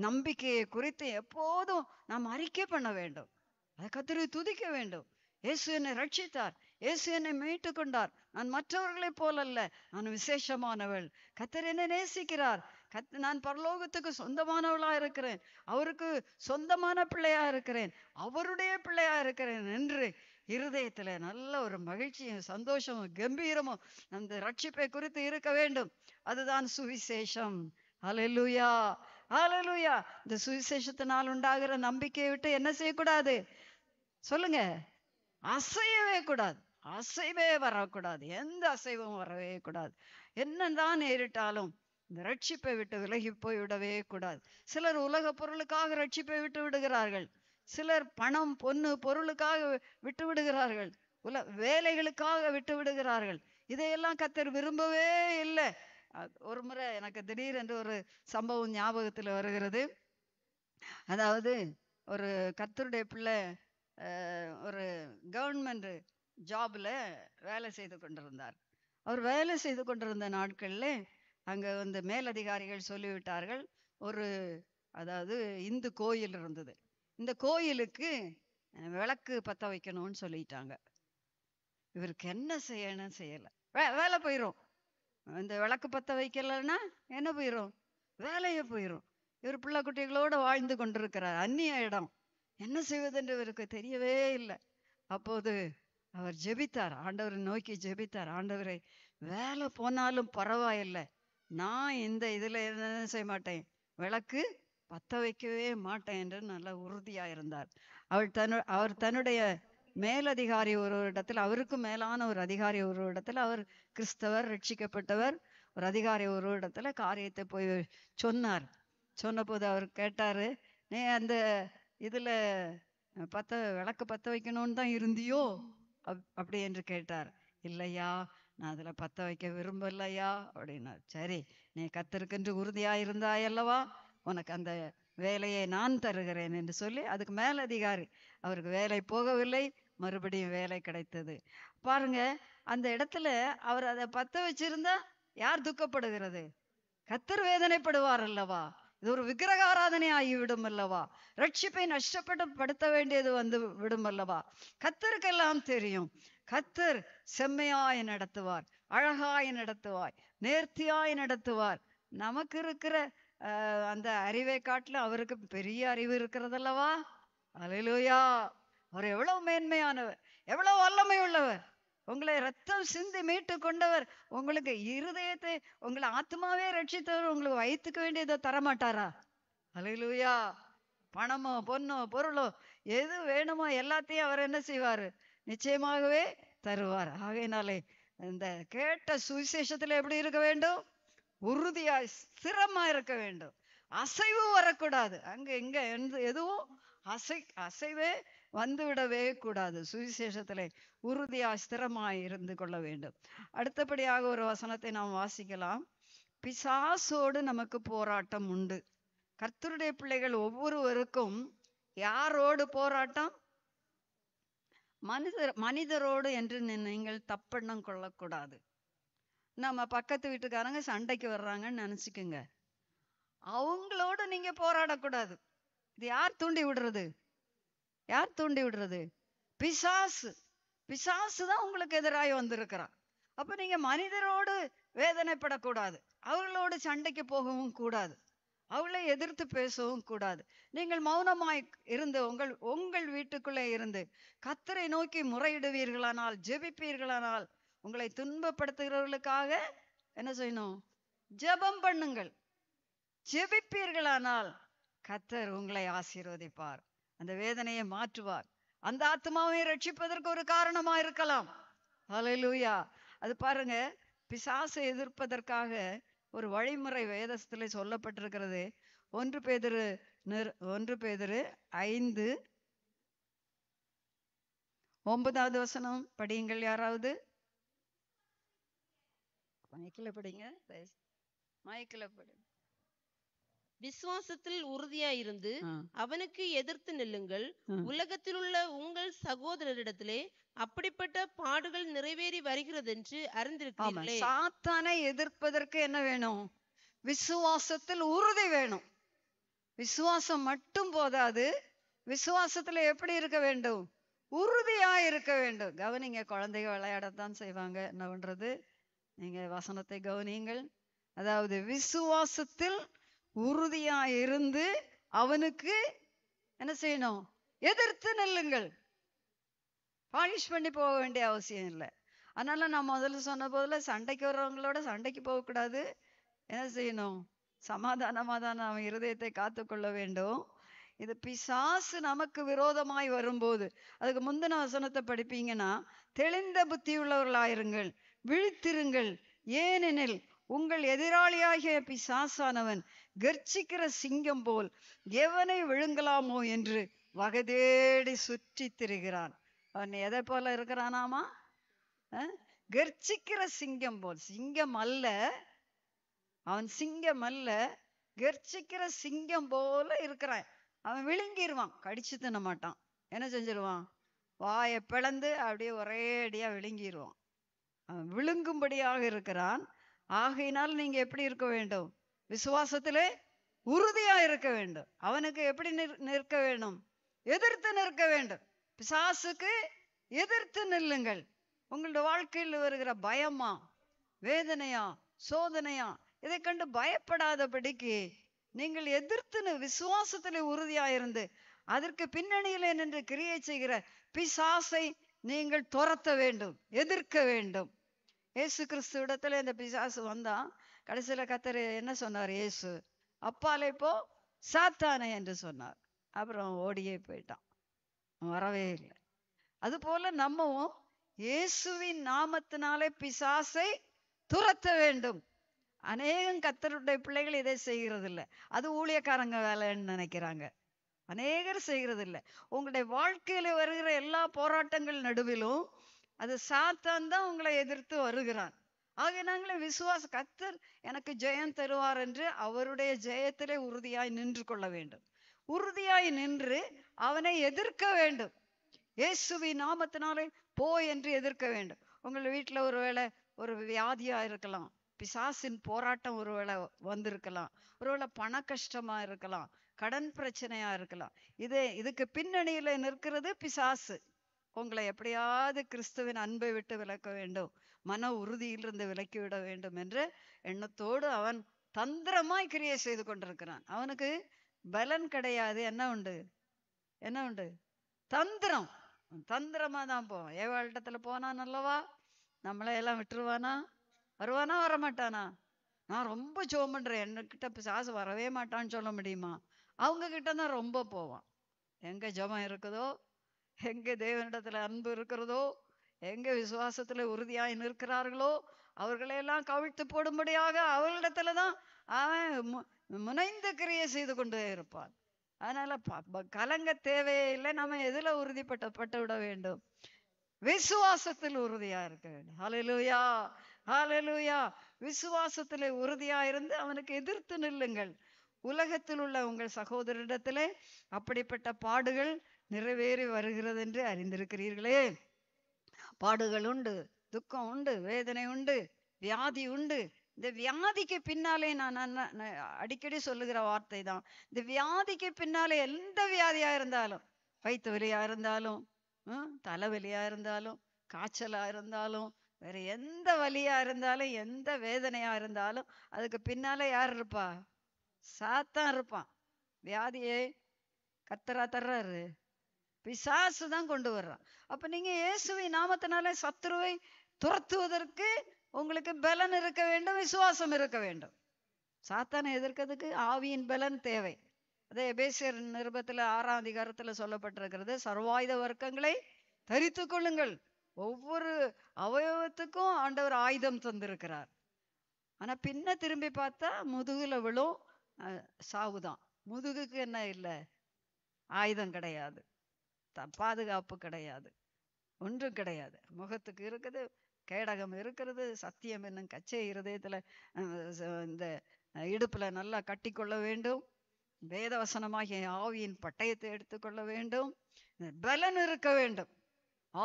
நம்பிக்கையை குறித்து எப்போதும் நாம் அறிக்கை பண்ண வேண்டும் அதை கத்திரி துதிக்க வேண்டும் இயேசு என்னை ரட்சித்தார் இயேசு என்னை மீட்டு கொண்டார் நான் மற்றவர்களைப் போலல்ல நான் விசேஷமானவள் கத்தர் என்னை நேசிக்கிறார் கத் நான் பரலோகத்துக்கு சொந்தமானவளா இருக்கிறேன் அவருக்கு சொந்தமான பிள்ளையா இருக்கிறேன் அவருடைய பிள்ளையா இருக்கிறேன் என்று இருதயத்தில் நல்ல ஒரு மகிழ்ச்சியும் சந்தோஷமும் கம்பீரமும் அந்த ரட்சிப்பை குறித்து இருக்க வேண்டும் அதுதான் சுவிசேஷம் அலலுயா அலலுயா இந்த சுவிசேஷத்தினால் உண்டாகிற நம்பிக்கையை விட்டு என்ன செய்யக்கூடாது சொல்லுங்க அசையவே கூடாது அசைவே வரக்கூடாது எந்த அசைவும் வரவே கூடாது என்னதான் நேரிட்டாலும் இந்த ரட்சிப்பை விட்டு விலகி போய் விடவே கூடாது சிலர் உலக பொருளுக்காக ரட்சிப்பை விட்டு விடுகிறார்கள் சிலர் பணம் பொண்ணு பொருளுக்காக விட்டு விடுகிறார்கள் உல வேலைகளுக்காக விட்டு விடுகிறார்கள் இதையெல்லாம் கத்தர் விரும்பவே இல்லை ஒரு முறை எனக்கு திடீரென்று ஒரு சம்பவம் ஞாபகத்தில் வருகிறது அதாவது ஒரு கத்தருடைய பிள்ளை ஒரு கவர்மெண்ட் ஜாபில் வேலை செய்து கொண்டிருந்தார் அவர் வேலை செய்து கொண்டிருந்த நாட்களில் அங்கே வந்து மேலதிகாரிகள் சொல்லிவிட்டார்கள் ஒரு அதாவது இந்து கோயில் இருந்தது இந்த கோயிலுக்கு விளக்கு பத்த வைக்கணும்னு சொல்லிட்டாங்க இவருக்கு என்ன செய்யணும் செய்யலை வே வேலை போயிடும் இந்த விளக்கு பத்த வைக்கலன்னா என்ன போயிடும் வேலையே போயிடும் இவர் பிள்ளை குட்டிகளோடு வாழ்ந்து கொண்டிருக்கிறார் அந்நிய இடம் என்ன என்று இவருக்கு தெரியவே இல்லை அப்போது அவர் ஜெபித்தார் ஆண்டவரை நோக்கி ஜெபித்தார் ஆண்டவரை வேலை போனாலும் பரவாயில்லை நான் இந்த இதில் என்ன செய்ய மாட்டேன் விளக்கு பத்த வைக்கவே மாட்டேன் என்று நல்ல உறுதியா இருந்தார் அவள் தன்னு அவர் தன்னுடைய மேலதிகாரி ஒரு இடத்துல அவருக்கு மேலான ஒரு அதிகாரி ஒரு இடத்துல அவர் கிறிஸ்தவர் ரட்சிக்கப்பட்டவர் ஒரு அதிகாரி ஒரு இடத்துல காரியத்தை போய் சொன்னார் சொன்னபோது அவர் கேட்டாரு நீ அந்த இதுல பத்த விளக்கு பத்த வைக்கணும்னு தான் இருந்தியோ அப் அப்படி என்று கேட்டார் இல்லையா நான் அதுல பத்த வைக்க விரும்பலையா அப்படின்னார் சரி நீ கத்திருக்கு உறுதியாக இருந்தாயல்லவா உனக்கு அந்த வேலையை நான் தருகிறேன் என்று சொல்லி அதுக்கு மேல் அதிகாரி அவருக்கு வேலை போகவில்லை மறுபடியும் வேலை கிடைத்தது பாருங்க அந்த இடத்துல அவர் அதை பத்த வச்சிருந்தா யார் துக்கப்படுகிறது கத்தர் வேதனைப்படுவார் அல்லவா இது ஒரு விக்கிரக ஆராதனை ஆகிவிடும் அல்லவா ரட்சிப்பை நஷ்டப்பட்டு படுத்த வேண்டியது வந்து விடும் அல்லவா கத்தருக்கெல்லாம் தெரியும் கத்தர் செம்மையாய் நடத்துவார் அழகாய் நடத்துவாய் நேர்த்தியாய் நடத்துவார் நமக்கு இருக்கிற அந்த அறிவை காட்டிலும் அவருக்கு பெரிய அறிவு இருக்கிறதல்லவா அலையிலோயா அவர் எவ்வளவு மேன்மையானவர் எவ்வளவு வல்லமை உள்ளவர் உங்களை ரத்தம் சிந்தி மீட்டு கொண்டவர் உங்களுக்கு இருதயத்தை உங்களை ஆத்மாவே ரட்சித்தவர் உங்களுக்கு வயிற்றுக்க வேண்டியதை தரமாட்டாரா அலையிலூயா பணமோ பொண்ணோ பொருளோ எது வேணுமோ எல்லாத்தையும் அவர் என்ன செய்வார் நிச்சயமாகவே தருவார் ஆகையினாலே இந்த கேட்ட சுவிசேஷத்தில் எப்படி இருக்க வேண்டும் உறுதியாய் ஸ்திரமா இருக்க வேண்டும் அசைவு வரக்கூடாது அங்க இங்க எதுவும் அசை அசைவே வந்துவிடவே கூடாது சுவிசேஷத்திலே உறுதியாய் ஸ்திரமாய் இருந்து கொள்ள வேண்டும் அடுத்தபடியாக ஒரு வசனத்தை நாம் வாசிக்கலாம் பிசாசோடு நமக்கு போராட்டம் உண்டு கர்த்தருடைய பிள்ளைகள் ஒவ்வொருவருக்கும் யாரோடு போராட்டம் மனிதர் மனிதரோடு என்று நீங்கள் தப்பெண்ணம் கொள்ளக்கூடாது நம்ம பக்கத்து வீட்டுக்காரங்க சண்டைக்கு வர்றாங்கன்னு நினச்சிக்கோங்க அவங்களோட நீங்கள் போராடக்கூடாது இது யார் தூண்டி விடுறது யார் தூண்டி விடுறது பிசாசு பிசாசு தான் உங்களுக்கு எதிராக வந்திருக்கிறான் அப்போ நீங்கள் மனிதரோடு வேதனைப்படக்கூடாது அவர்களோடு சண்டைக்கு போகவும் கூடாது அவளை எதிர்த்து பேசவும் கூடாது நீங்கள் மௌனமாய் இருந்து உங்கள் உங்கள் வீட்டுக்குள்ளே இருந்து கத்தரை நோக்கி முறையிடுவீர்களானால் ஜெபிப்பீர்களானால் உங்களை துன்பப்படுத்துகிறவர்களுக்காக என்ன செய்யணும் ஜெபம் பண்ணுங்கள் ஜெபிப்பீர்களானால் கத்தர் உங்களை ஆசீர்வதிப்பார் அந்த வேதனையை மாற்றுவார் அந்த ஆத்மாவை ரட்சிப்பதற்கு ஒரு காரணமா இருக்கலாம் அலையூயா அது பாருங்க பிசாசை எதிர்ப்பதற்காக ஒரு வழிமுறை வேதத்துல சொல்லப்பட்டிருக்கிறது ஒன்று பேதரு ஒன்று பேதரு ஐந்து ஒன்பதாவது வசனம் படியுங்கள் யாராவது மயக்கில் படிங்க மயக்கில் படு விசுவாசத்தில் உறுதியா இருந்து அவனுக்கு எதிர்த்து நில்லுங்கள் உலகத்தில் உள்ள உங்கள் சகோதரரிடத்திலே அப்படிப்பட்ட பாடுகள் நிறைவேறி வருகிறது என்று அறிந்திருக்கிறீர்களே சாத்தானை எதிர்ப்பதற்கு என்ன வேணும் விசுவாசத்தில் உறுதி வேணும் விசுவாசம் மட்டும் போதாது விசுவாசத்துல எப்படி இருக்க வேண்டும் உறுதியா இருக்க வேண்டும் கவனிங்க குழந்தைங்க விளையாடத்தான் செய்வாங்க என்ன பண்றது நீங்க வசனத்தை கவனியுங்கள் அதாவது விசுவாசத்தில் உறுதியா இருந்து அவனுக்கு என்ன செய்யணும் எதிர்த்து நெல்லுங்கள் பாலிஷ் பண்ணி போக வேண்டிய அவசியம் இல்லை அதனால நான் முதல்ல சொன்ன போதுல சண்டைக்கு வர்றவங்களோட சண்டைக்கு போகக்கூடாது என்ன செய்யணும் சமாதானமாக தான் அவன் இருதயத்தை காத்து கொள்ள வேண்டும் இது பிசாசு நமக்கு விரோதமாய் வரும்போது அதுக்கு முந்தின வசனத்தை படிப்பீங்கன்னா தெளிந்த புத்தி உள்ளவர்களாயிருங்கள் விழித்திருங்கள் ஏனெனில் உங்கள் எதிராளியாகிய பிசாசானவன் கர்ச்சிக்கிற சிங்கம் போல் எவனை விழுங்கலாமோ என்று வகதேடி சுற்றி திரிகிறான் அவன் எதை போல இருக்கிறானாமா கர்ச்சிக்கிற சிங்கம் போல் சிங்கம் அல்ல அவன் சிங்கம் அல்ல கர்ச்சிக்கிற சிங்கம் போல இருக்கிறான் அவன் விழுங்கிடுவான் கடிச்சு தின்ன மாட்டான் என்ன செஞ்சிருவான் வாயை பிளந்து அப்படியே ஒரேடியா விழுங்கிருவான் விழுங்கிடுவான் விழுங்கும்படியாக இருக்கிறான் ஆகையினால் நீங்க எப்படி இருக்க வேண்டும் விசுவாசத்திலே உறுதியா இருக்க வேண்டும் அவனுக்கு எப்படி நிற் நிற்க வேண்டும் எதிர்த்து நிற்க வேண்டும் பிசாசுக்கு எதிர்த்து நில்லுங்கள் உங்களோட வாழ்க்கையில் வருகிற பயமா வேதனையா சோதனையா இதை கண்டு பயப்படாதபடிக்கு நீங்கள் எதிர்த்துன்னு உறுதியா உறுதியாயிருந்து அதற்கு பின்னணியிலே நின்று கிரியை செய்கிற பிசாசை நீங்கள் துரத்த வேண்டும் எதிர்க்க வேண்டும் ஏசு கிறிஸ்து இடத்துல இந்த பிசாசு வந்தான் கடைசியில் கத்தர் என்ன சொன்னார் ஏசு அப்பாலே போ சாத்தானே என்று சொன்னார் அப்புறம் ஓடியே போயிட்டான் வரவே இல்லை அதுபோல நம்மவும் இயேசுவின் நாமத்தினாலே பிசாசை துரத்த வேண்டும் அநேகம் கத்தருடைய பிள்ளைகள் இதை செய்கிறது இல்லை அது ஊழியக்காரங்க வேலைன்னு நினைக்கிறாங்க அநேகர் செய்கிறதில்ல உங்களுடைய வாழ்க்கையில் வருகிற எல்லா போராட்டங்கள் நடுவிலும் அது சாத்தான் தான் உங்களை எதிர்த்து வருகிறான் ஆக நாங்களே விசுவாச கத்தர் எனக்கு ஜெயம் தருவார் என்று அவருடைய ஜெயத்திலே உறுதியாய் நின்று கொள்ள வேண்டும் உறுதியாய் நின்று அவனை எதிர்க்க வேண்டும் இயேசுவி நாமத்தினாலே போ என்று எதிர்க்க வேண்டும் உங்கள் வீட்டில் ஒருவேளை ஒரு வியாதியாக இருக்கலாம் பிசாசின் போராட்டம் ஒருவேளை வந்திருக்கலாம் ஒருவேளை பண கஷ்டமாக இருக்கலாம் கடன் பிரச்சனையா இருக்கலாம் இது இதுக்கு பின்னணியில நிற்கிறது பிசாசு உங்களை எப்படியாவது கிறிஸ்துவின் அன்பை விட்டு விளக்க வேண்டும் மன உறுதியிலிருந்து விட வேண்டும் என்று எண்ணத்தோடு அவன் தந்திரமாய் கிரியை செய்து கொண்டிருக்கிறான் அவனுக்கு பலன் கிடையாது என்ன உண்டு என்ன உண்டு தந்திரம் தந்திரமா தான் போவான் ஏவாழ்டத்துல போனா நல்லவா நம்மள எல்லாம் விட்டுருவானா வருவானா வரமாட்டானா நான் ரொம்ப சோமன்ற என்கிட்ட சாசு வரவே மாட்டான்னு சொல்ல முடியுமா அவங்க கிட்ட தான் ரொம்ப போவான் எங்க ஜபம் இருக்குதோ எங்க தேவனிடத்துல அன்பு இருக்கிறதோ எங்க விசுவாசத்துல உறுதியாய் நிற்கிறார்களோ அவர்களையெல்லாம் கவிழ்த்து போடும்படியாக அவர்களிடத்துலதான் அவன் முனைந்து கிரியை செய்து கொண்டே இருப்பான் அதனால கலங்க தேவையே இல்லை நம்ம எதில் உறுதிப்பட்டப்பட்டு விட வேண்டும் விசுவாசத்தில் உறுதியா இருக்க வேண்டும் ஹலலூயா ஹலலூயா விசுவாசத்துல உறுதியா இருந்து அவனுக்கு எதிர்த்து நில்லுங்கள் உலகத்தில் உள்ள உங்கள் சகோதரிடத்திலே அப்படிப்பட்ட பாடுகள் நிறைவேறி வருகிறது என்று அறிந்திருக்கிறீர்களே பாடுகள் உண்டு துக்கம் உண்டு வேதனை உண்டு வியாதி உண்டு இந்த வியாதிக்கு பின்னாலே நான் அடிக்கடி சொல்லுகிற வார்த்தை தான் இந்த வியாதிக்கு பின்னாலே எந்த வியாதியா இருந்தாலும் வயிற்று வலியா இருந்தாலும் தலைவலியா இருந்தாலும் காய்ச்சலா இருந்தாலும் வேற எந்த வலியா இருந்தாலும் எந்த வேதனையா இருந்தாலும் அதுக்கு பின்னால யார் இருப்பா சாத்தான் இருப்பான் வியாதியை கத்தரா தர்றாரு பிசாசு தான் கொண்டு வர்றான் அப்ப நீங்க இயேசுவை நாமத்தினாலே சத்ருவை துரத்துவதற்கு உங்களுக்கு பலன் இருக்க வேண்டும் விசுவாசம் இருக்க வேண்டும் சாத்தானை எதிர்க்கிறதுக்கு ஆவியின் பலன் தேவை அதே எபேசியர் நிருபத்தில் ஆறாம் அதிகாரத்தில் சொல்லப்பட்டிருக்கிறது சர்வாயுத வர்க்கங்களை தரித்து கொள்ளுங்கள் ஒவ்வொரு அவயவத்துக்கும் ஆண்டவர் ஆயுதம் தந்திருக்கிறார் ஆனால் பின்ன திரும்பி பார்த்தா முதுகில் விழும் சாவுதான் முதுகுக்கு என்ன இல்லை ஆயுதம் கிடையாது த பாதுகாப்பு கிடையாது ஒன்றும் கிடையாது முகத்துக்கு இருக்குது கேடகம் இருக்கிறது சத்தியம் என்னும் கச்சை இருதயத்தில் இந்த இடுப்பில் நல்லா கட்டி கொள்ள வேண்டும் வேதவசனமாகிய ஆவியின் பட்டயத்தை எடுத்துக்கொள்ள வேண்டும் பலன் இருக்க வேண்டும்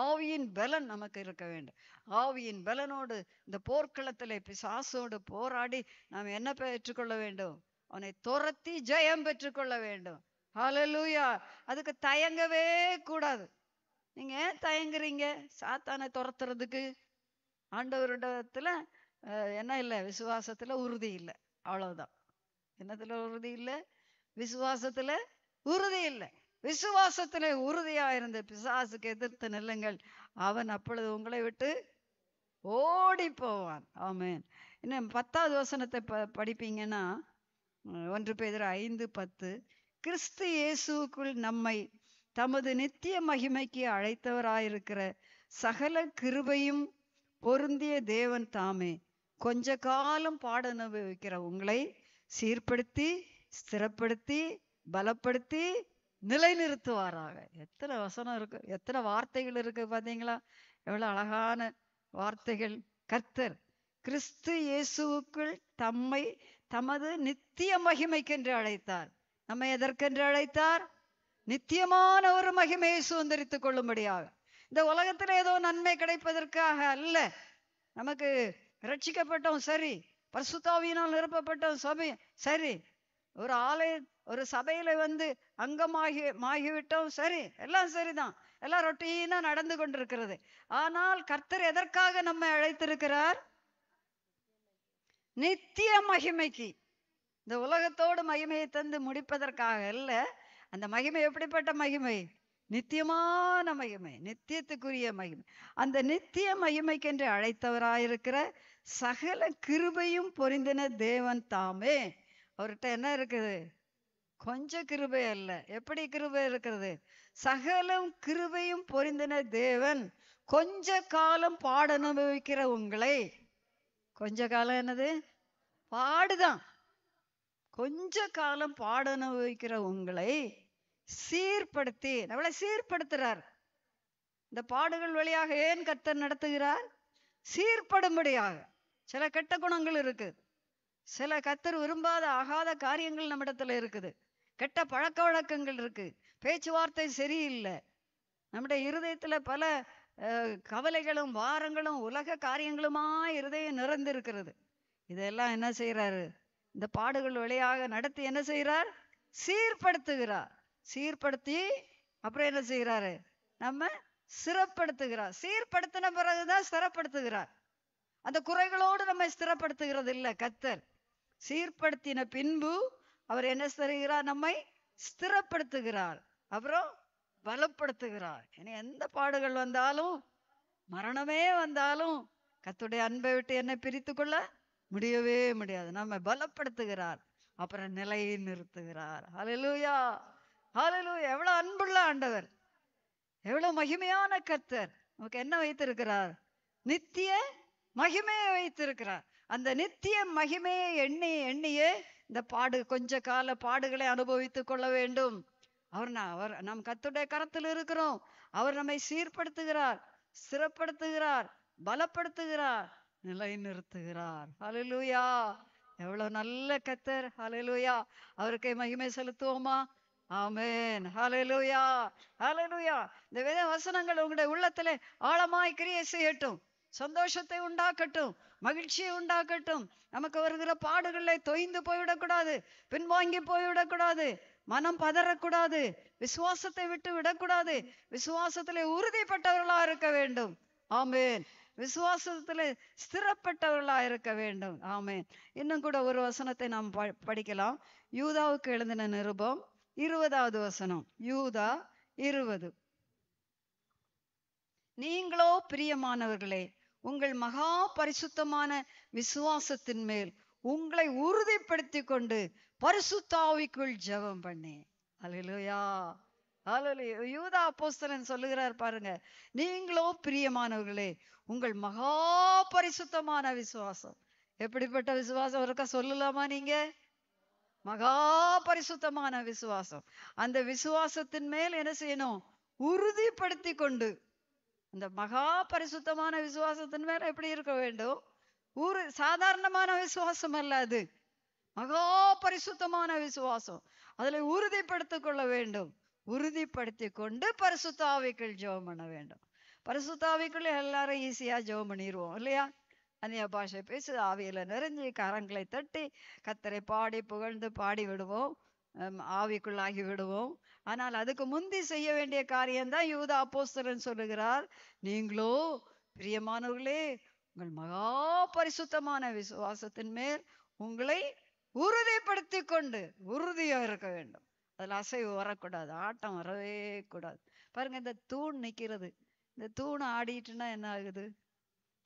ஆவியின் பலன் நமக்கு இருக்க வேண்டும் ஆவியின் பலனோடு இந்த போர்க்களத்தில் பிசாசோடு போராடி நாம் என்ன பெற்றுக்கொள்ள வேண்டும் உன்னை துரத்தி ஜெயம் பெற்றுக்கொள்ள வேண்டும் ஹலலூயா அதுக்கு தயங்கவே கூடாது நீங்க ஏன் தயங்குறீங்க சாத்தானை துரத்துறதுக்கு ஆண்டவரிடத்துல என்ன இல்லை விசுவாசத்துல உறுதி இல்லை அவ்வளவுதான் என்னத்துல உறுதி இல்லை விசுவாசத்துல உறுதி இல்லை விசுவாசத்துல உறுதியா இருந்த பிசாசுக்கு எதிர்த்து நெல்லுங்கள் அவன் அப்பொழுது உங்களை விட்டு ஓடி போவான் ஆமேன் இன்னும் பத்தாவது வசனத்தை ப படிப்பீங்கன்னா ஒன்று பேர் ஐந்து பத்து கிறிஸ்து இயேசுக்குள் நம்மை தமது நித்திய மகிமைக்கு அழைத்தவராயிருக்கிற சகல கிருபையும் பொருந்திய தேவன் தாமே கொஞ்ச காலம் பாட அனுபவிக்கிற உங்களை சீர்படுத்தி ஸ்திரப்படுத்தி பலப்படுத்தி நிலைநிறுத்துவாராக எத்தனை வசனம் இருக்கு எத்தனை வார்த்தைகள் இருக்கு பார்த்தீங்களா எவ்வளோ அழகான வார்த்தைகள் கர்த்தர் கிறிஸ்து இயேசுவுக்குள் தம்மை தமது நித்திய மகிமைக்கென்று அழைத்தார் நம்மை எதற்கென்று அழைத்தார் நித்தியமான ஒரு மகிமையை சுதந்திரித்துக் கொள்ளும்படியாக இந்த உலகத்துல ஏதோ நன்மை கிடைப்பதற்காக அல்ல நமக்கு ரட்சிக்கப்பட்டோம் சரி பரிசுத்தாவியினால் நிரப்பப்பட்டோம் சபை சரி ஒரு ஆலய ஒரு சபையில வந்து அங்கமாகி மாகிவிட்டோம் சரி எல்லாம் சரிதான் எல்லாம் ரொட்டீனா நடந்து கொண்டிருக்கிறது ஆனால் கர்த்தர் எதற்காக நம்மை அழைத்திருக்கிறார் நித்திய மகிமைக்கு இந்த உலகத்தோடு மகிமையை தந்து முடிப்பதற்காக அல்ல அந்த மகிமை எப்படிப்பட்ட மகிமை நித்தியமான மகிமை நித்தியத்துக்குரிய மகிமை அந்த நித்திய மகிமைக்கென்று அழைத்தவராயிருக்கிற சகல கிருபையும் பொரிந்தின தேவன் தாமே அவர்கிட்ட என்ன இருக்குது கொஞ்சம் கிருபை அல்ல எப்படி கிருபை இருக்கிறது சகலம் கிருபையும் பொரிந்தின தேவன் கொஞ்ச காலம் பாடனுபவிக்கிற உங்களை கொஞ்ச காலம் என்னது பாடுதான் கொஞ்ச காலம் பாட உங்களை சீர்படுத்தி நம்மளை சீர்படுத்துறார் இந்த பாடுகள் வழியாக ஏன் கத்தர் நடத்துகிறார் சீர்படும்படியாக சில கெட்ட குணங்கள் இருக்கு சில கத்தர் விரும்பாத ஆகாத காரியங்கள் நம்மிடத்துல இருக்குது கெட்ட பழக்க வழக்கங்கள் இருக்கு பேச்சுவார்த்தை சரியில்லை நம்முடைய இருதயத்துல பல கவலைகளும் வாரங்களும் உலக காரியங்களுமா இருதயம் நிறைந்திருக்கிறது இதெல்லாம் என்ன செய்கிறாரு இந்த பாடுகள் வழியாக நடத்தி என்ன செய்கிறார் சீர்படுத்துகிறார் சீர்படுத்தி அப்புறம் என்ன செய்கிறாரு நம்ம சிறப்படுத்துகிறார் சீர்படுத்தின பிறகுதான் சிறப்படுத்துகிறார் அந்த குறைகளோடு நம்ம ஸ்திரப்படுத்துகிறது இல்லை கத்தர் சீர்படுத்தின பின்பு அவர் என்ன செய்கிறார் நம்மை ஸ்திரப்படுத்துகிறார் அப்புறம் பலப்படுத்துகிறார் என்னை எந்த பாடுகள் வந்தாலும் மரணமே வந்தாலும் கத்துடைய அன்பை விட்டு என்னை பிரித்து கொள்ள முடியவே முடியாது நம்ம பலப்படுத்துகிறார் அப்புறம் நிலையை நிறுத்துகிறார் ஹலலூயா ஹலலூ எவ்வளவு அன்புள்ள ஆண்டவர் எவ்வளவு மகிமையான கர்த்தர் நமக்கு என்ன வைத்திருக்கிறார் நித்திய மகிமையை வைத்திருக்கிறார் அந்த நித்திய மகிமையை எண்ணி எண்ணியே இந்த பாடு கொஞ்ச கால பாடுகளை அனுபவித்துக் கொள்ள வேண்டும் அவர் நான் அவர் நம் கத்துடைய கரத்தில் இருக்கிறோம் அவர் நம்மை சீர்படுத்துகிறார் சிறப்படுத்துகிறார் பலப்படுத்துகிறார் நிலை நிறுத்துகிறார் ஹலலூயா எவ்வளவு நல்ல கத்தர் ஹலலூயா அவருக்கு மகிமை செலுத்துவோமா ஆமேன் இந்த வித வசனங்கள் உங்களுடைய உள்ளத்துல ஆழமாய் கிரியை செய்யட்டும் சந்தோஷத்தை உண்டாக்கட்டும் மகிழ்ச்சியை உண்டாக்கட்டும் நமக்கு வருகிற பாடுகளை தொய்ந்து போய்விடக்கூடாது பின்வாங்கி போய்விடக்கூடாது மனம் பதறக்கூடாது விசுவாசத்தை விட்டு விடக்கூடாது விசுவாசத்துல உறுதிப்பட்டவர்களா இருக்க வேண்டும் ஆமேன் விசுவாசத்துல ஸ்திரப்பட்டவர்களா இருக்க வேண்டும் ஆமேன் இன்னும் கூட ஒரு வசனத்தை நாம் படிக்கலாம் யூதாவுக்கு எழுதின நிருபம் இருபதாவது வசனம் யூதா இருபது நீங்களோ பிரியமானவர்களே உங்கள் மகா பரிசுத்தமான விசுவாசத்தின் மேல் உங்களை உறுதிப்படுத்தி கொண்டு பரிசுத்தாவிக்குள் ஜெபம் பண்ணி அலையிலோயா யூதா அப்போஸ்தலன் சொல்லுகிறார் பாருங்க நீங்களோ பிரியமானவர்களே உங்கள் மகா பரிசுத்தமான விசுவாசம் எப்படிப்பட்ட விசுவாசம் இருக்கா சொல்லலாமா நீங்க மகா பரிசுத்தமான விசுவாசம் அந்த விசுவாசத்தின் மேல் என்ன செய்யணும் உறுதிப்படுத்தி கொண்டு அந்த மகா பரிசுத்தமான விசுவாசத்தின் மேல எப்படி இருக்க வேண்டும் ஒரு சாதாரணமான விசுவாசம் அல்ல அது மகா பரிசுத்தமான விசுவாசம் அதில் உறுதிப்படுத்திக் கொள்ள வேண்டும் உறுதிப்படுத்தி கொண்டு பரிசுத்தாவிக்குள் ஜெபம் பண்ண வேண்டும் பரிசுத்தாவிக்குள்ள எல்லாரும் ஈஸியாக ஜெபம் பண்ணிடுவோம் இல்லையா அந்நிய பாஷை பேசி ஆவியில் நிறைஞ்சு கரங்களை தட்டி கத்தரை பாடி புகழ்ந்து பாடி விடுவோம் ஆவிக்குள்ளாகி விடுவோம் ஆனால் அதுக்கு முந்தி செய்ய வேண்டிய காரியம்தான் யூத அப்போஸ்தரன் சொல்லுகிறார் நீங்களோ பிரியமானவர்களே உங்கள் மகா பரிசுத்தமான விசுவாசத்தின் மேல் உங்களை உறுதிப்படுத்தி கொண்டு உறுதியாக இருக்க வேண்டும் அதில் அசைவு வரக்கூடாது ஆட்டம் வரவே கூடாது பாருங்க இந்த தூண் நிற்கிறது இந்த தூண் ஆடிட்டுன்னா என்ன ஆகுது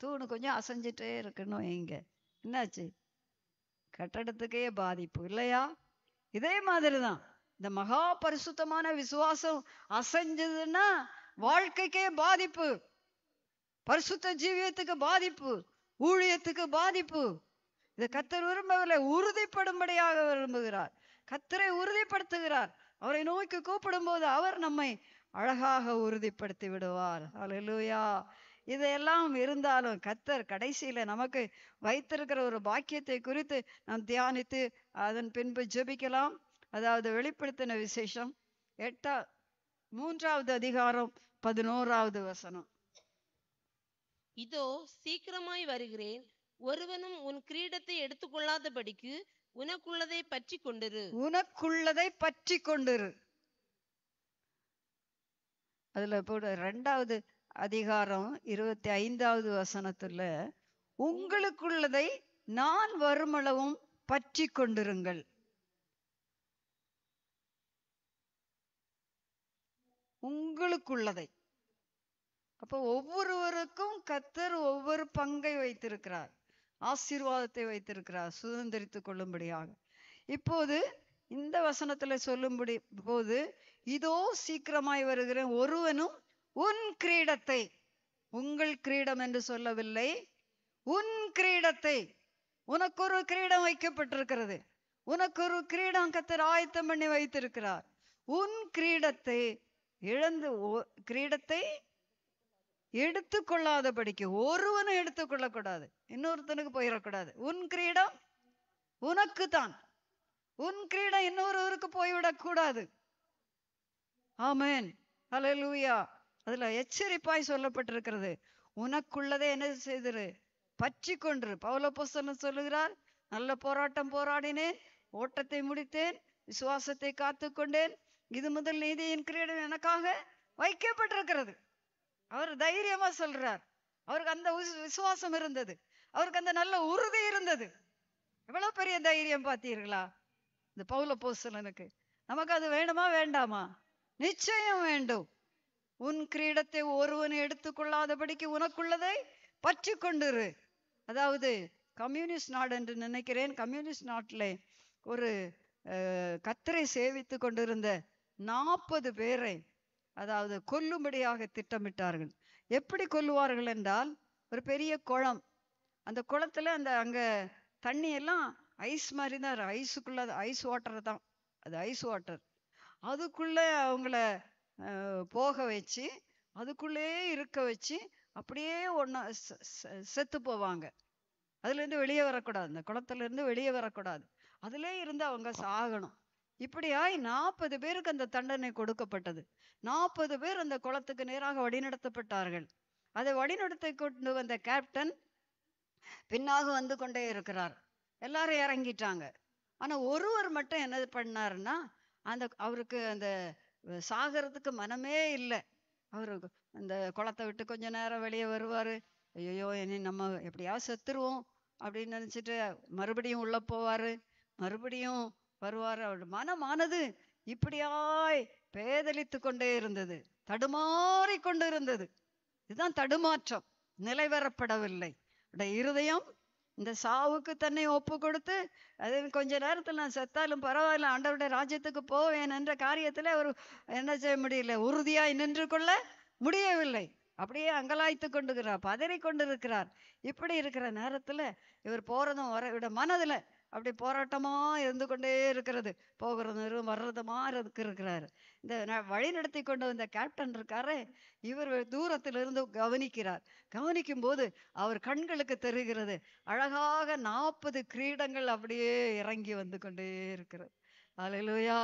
தூணு கொஞ்சம் அசைஞ்சிட்டே இருக்கணும் இங்கே என்னாச்சு கட்டடத்துக்கே பாதிப்பு இல்லையா இதே மாதிரி தான் இந்த மகா பரிசுத்தமான விசுவாசம் அசைஞ்சதுன்னா வாழ்க்கைக்கே பாதிப்பு பரிசுத்த ஜீவியத்துக்கு பாதிப்பு ஊழியத்துக்கு பாதிப்பு இது கத்தர் விரும்பவில்லை உறுதிப்படும்படியாக விரும்புகிறார் கத்தரை உறுதிப்படுத்துகிறார் அவரை நோக்கி கூப்பிடும்போது அவர் நம்மை அழகாக உறுதிப்படுத்தி விடுவார் அலுவயா இதையெல்லாம் இருந்தாலும் கத்தர் கடைசியில் நமக்கு வைத்திருக்கிற ஒரு பாக்கியத்தை குறித்து நாம் தியானித்து அதன் பின்பு ஜெபிக்கலாம் அதாவது வெளிப்படுத்தின விசேஷம் எட்டா மூன்றாவது அதிகாரம் பதினோராவது வசனம் இதோ சீக்கிரமாய் வருகிறேன் ஒருவனும் உன் கிரீடத்தை கொள்ளாதபடிக்கு உனக்குள்ளதை பற்றி கொண்டிரு உனக்குள்ளதை பற்றி கொண்டிரு அதுல போட ரெண்டாவது அதிகாரம் இருபத்தி ஐந்தாவது வசனத்துல உங்களுக்குள்ளதை நான் வருமளவும் பற்றி கொண்டிருங்கள் உங்களுக்குள்ளதை அப்போ ஒவ்வொருவருக்கும் கத்தர் ஒவ்வொரு பங்கை வைத்திருக்கிறார் ஆசீர்வாதத்தை வைத்திருக்கிறார் சுதந்திரித்து கொள்ளும்படியாக இப்போது இந்த வசனத்தில் சொல்லும்படி போது இதோ சீக்கிரமாய் வருகிறேன் ஒருவனும் உன் கிரீடத்தை உங்கள் கிரீடம் என்று சொல்லவில்லை உன் கிரீடத்தை உனக்கு ஒரு கிரீடம் வைக்கப்பட்டிருக்கிறது உனக்கு ஒரு கிரீடம் கத்தர் ஆயத்தம் பண்ணி வைத்திருக்கிறார் உன் கிரீடத்தை இழந்து கிரீடத்தை எடுத்துக்கொள்ளாதபடிக்கு ஒருவனும் எடுத்துக்கொள்ளக்கூடாது இன்னொருத்தனுக்கு போயிடக்கூடாது உன் கிரீடம் உனக்கு தான் உன் கிரீடம் இன்னொருவருக்கு போய்விடக்கூடாது ஆமேன் அலை லூயா அதுல எச்சரிப்பாய் சொல்லப்பட்டிருக்கிறது உனக்குள்ளதே என்ன செய்திரு பற்றி கொன்று பௌலபோசனம் சொல்லுகிறார் நல்ல போராட்டம் போராடினேன் ஓட்டத்தை முடித்தேன் விசுவாசத்தை காத்து கொண்டேன் இது முதல் நீதியின் கிரீடம் எனக்காக வைக்கப்பட்டிருக்கிறது அவர் தைரியமா சொல்றார் அவருக்கு அந்த விசுவாசம் இருந்தது அவருக்கு அந்த நல்ல உறுதி இருந்தது எவ்வளவு பெரிய தைரியம் பார்த்தீர்களா இந்த பௌல போசலனுக்கு நமக்கு அது வேணுமா வேண்டாமா நிச்சயம் வேண்டும் உன் கிரீடத்தை ஒருவன் எடுத்துக்கொள்ளாதபடிக்கு உனக்குள்ளதை பற்றி கொண்டுரு அதாவது கம்யூனிஸ்ட் நாடு என்று நினைக்கிறேன் கம்யூனிஸ்ட் நாட்டில் ஒரு கத்தரை சேவித்து கொண்டிருந்த நாற்பது பேரை அதாவது கொல்லும்படியாக திட்டமிட்டார்கள் எப்படி கொல்லுவார்கள் என்றால் ஒரு பெரிய குளம் அந்த குளத்தில் அந்த அங்கே எல்லாம் ஐஸ் மாதிரி தான் ஐஸுக்குள்ளே ஐஸ் வாட்டர் தான் அது ஐஸ் வாட்டர் அதுக்குள்ளே அவங்கள போக வச்சு அதுக்குள்ளேயே இருக்க வச்சு அப்படியே ஒன்றா செத்து போவாங்க அதுலேருந்து வெளியே வரக்கூடாது அந்த குளத்துலேருந்து வெளியே வரக்கூடாது அதிலே இருந்து அவங்க சாகணும் இப்படியாய் நாற்பது பேருக்கு அந்த தண்டனை கொடுக்கப்பட்டது நாற்பது பேர் அந்த குளத்துக்கு நேராக வழிநடத்தப்பட்டார்கள் அதை வழிநடத்தி கொண்டு வந்த கேப்டன் பின்னாக வந்து கொண்டே இருக்கிறார் எல்லாரும் இறங்கிட்டாங்க ஆனால் ஒருவர் மட்டும் என்ன பண்ணாருன்னா அந்த அவருக்கு அந்த சாகிறதுக்கு மனமே இல்லை அவரு அந்த குளத்தை விட்டு கொஞ்ச நேரம் வெளியே வருவார் ஐயோ இனி நம்ம எப்படியாவது செத்துருவோம் அப்படின்னு நினச்சிட்டு மறுபடியும் உள்ளே போவார் மறுபடியும் வருவார் அவரோட மனமானது இப்படியாய் பேதலித்து கொண்டே இருந்தது தடுமாறி கொண்டு இருந்தது இதுதான் தடுமாற்றம் நிலைவரப்படவில்லை இருதயம் இந்த சாவுக்கு தன்னை ஒப்பு கொடுத்து அது கொஞ்ச நேரத்தில் நான் செத்தாலும் பரவாயில்ல ஆண்டவருடைய ராஜ்யத்துக்கு போவேன் என்ற காரியத்தில் அவர் என்ன செய்ய முடியல உறுதியாய் நின்று கொள்ள முடியவில்லை அப்படியே அங்கலாய்த்து கொண்டுகிறார் பதறி கொண்டு இருக்கிறார் இப்படி இருக்கிற நேரத்தில் இவர் போகிறதும் வர இவட மனதில் அப்படி போராட்டமா இருந்து கொண்டே இருக்கிறது போகிறது வர்றதுமா இருக்கிறாரு இந்த வழி நடத்தி கொண்டு வந்த கேப்டன் இருக்காரு இவர் தூரத்திலிருந்து கவனிக்கிறார் கவனிக்கும் போது அவர் கண்களுக்கு தெரிகிறது அழகாக நாற்பது கிரீடங்கள் அப்படியே இறங்கி வந்து கொண்டே இருக்கிறது அலையிலுயா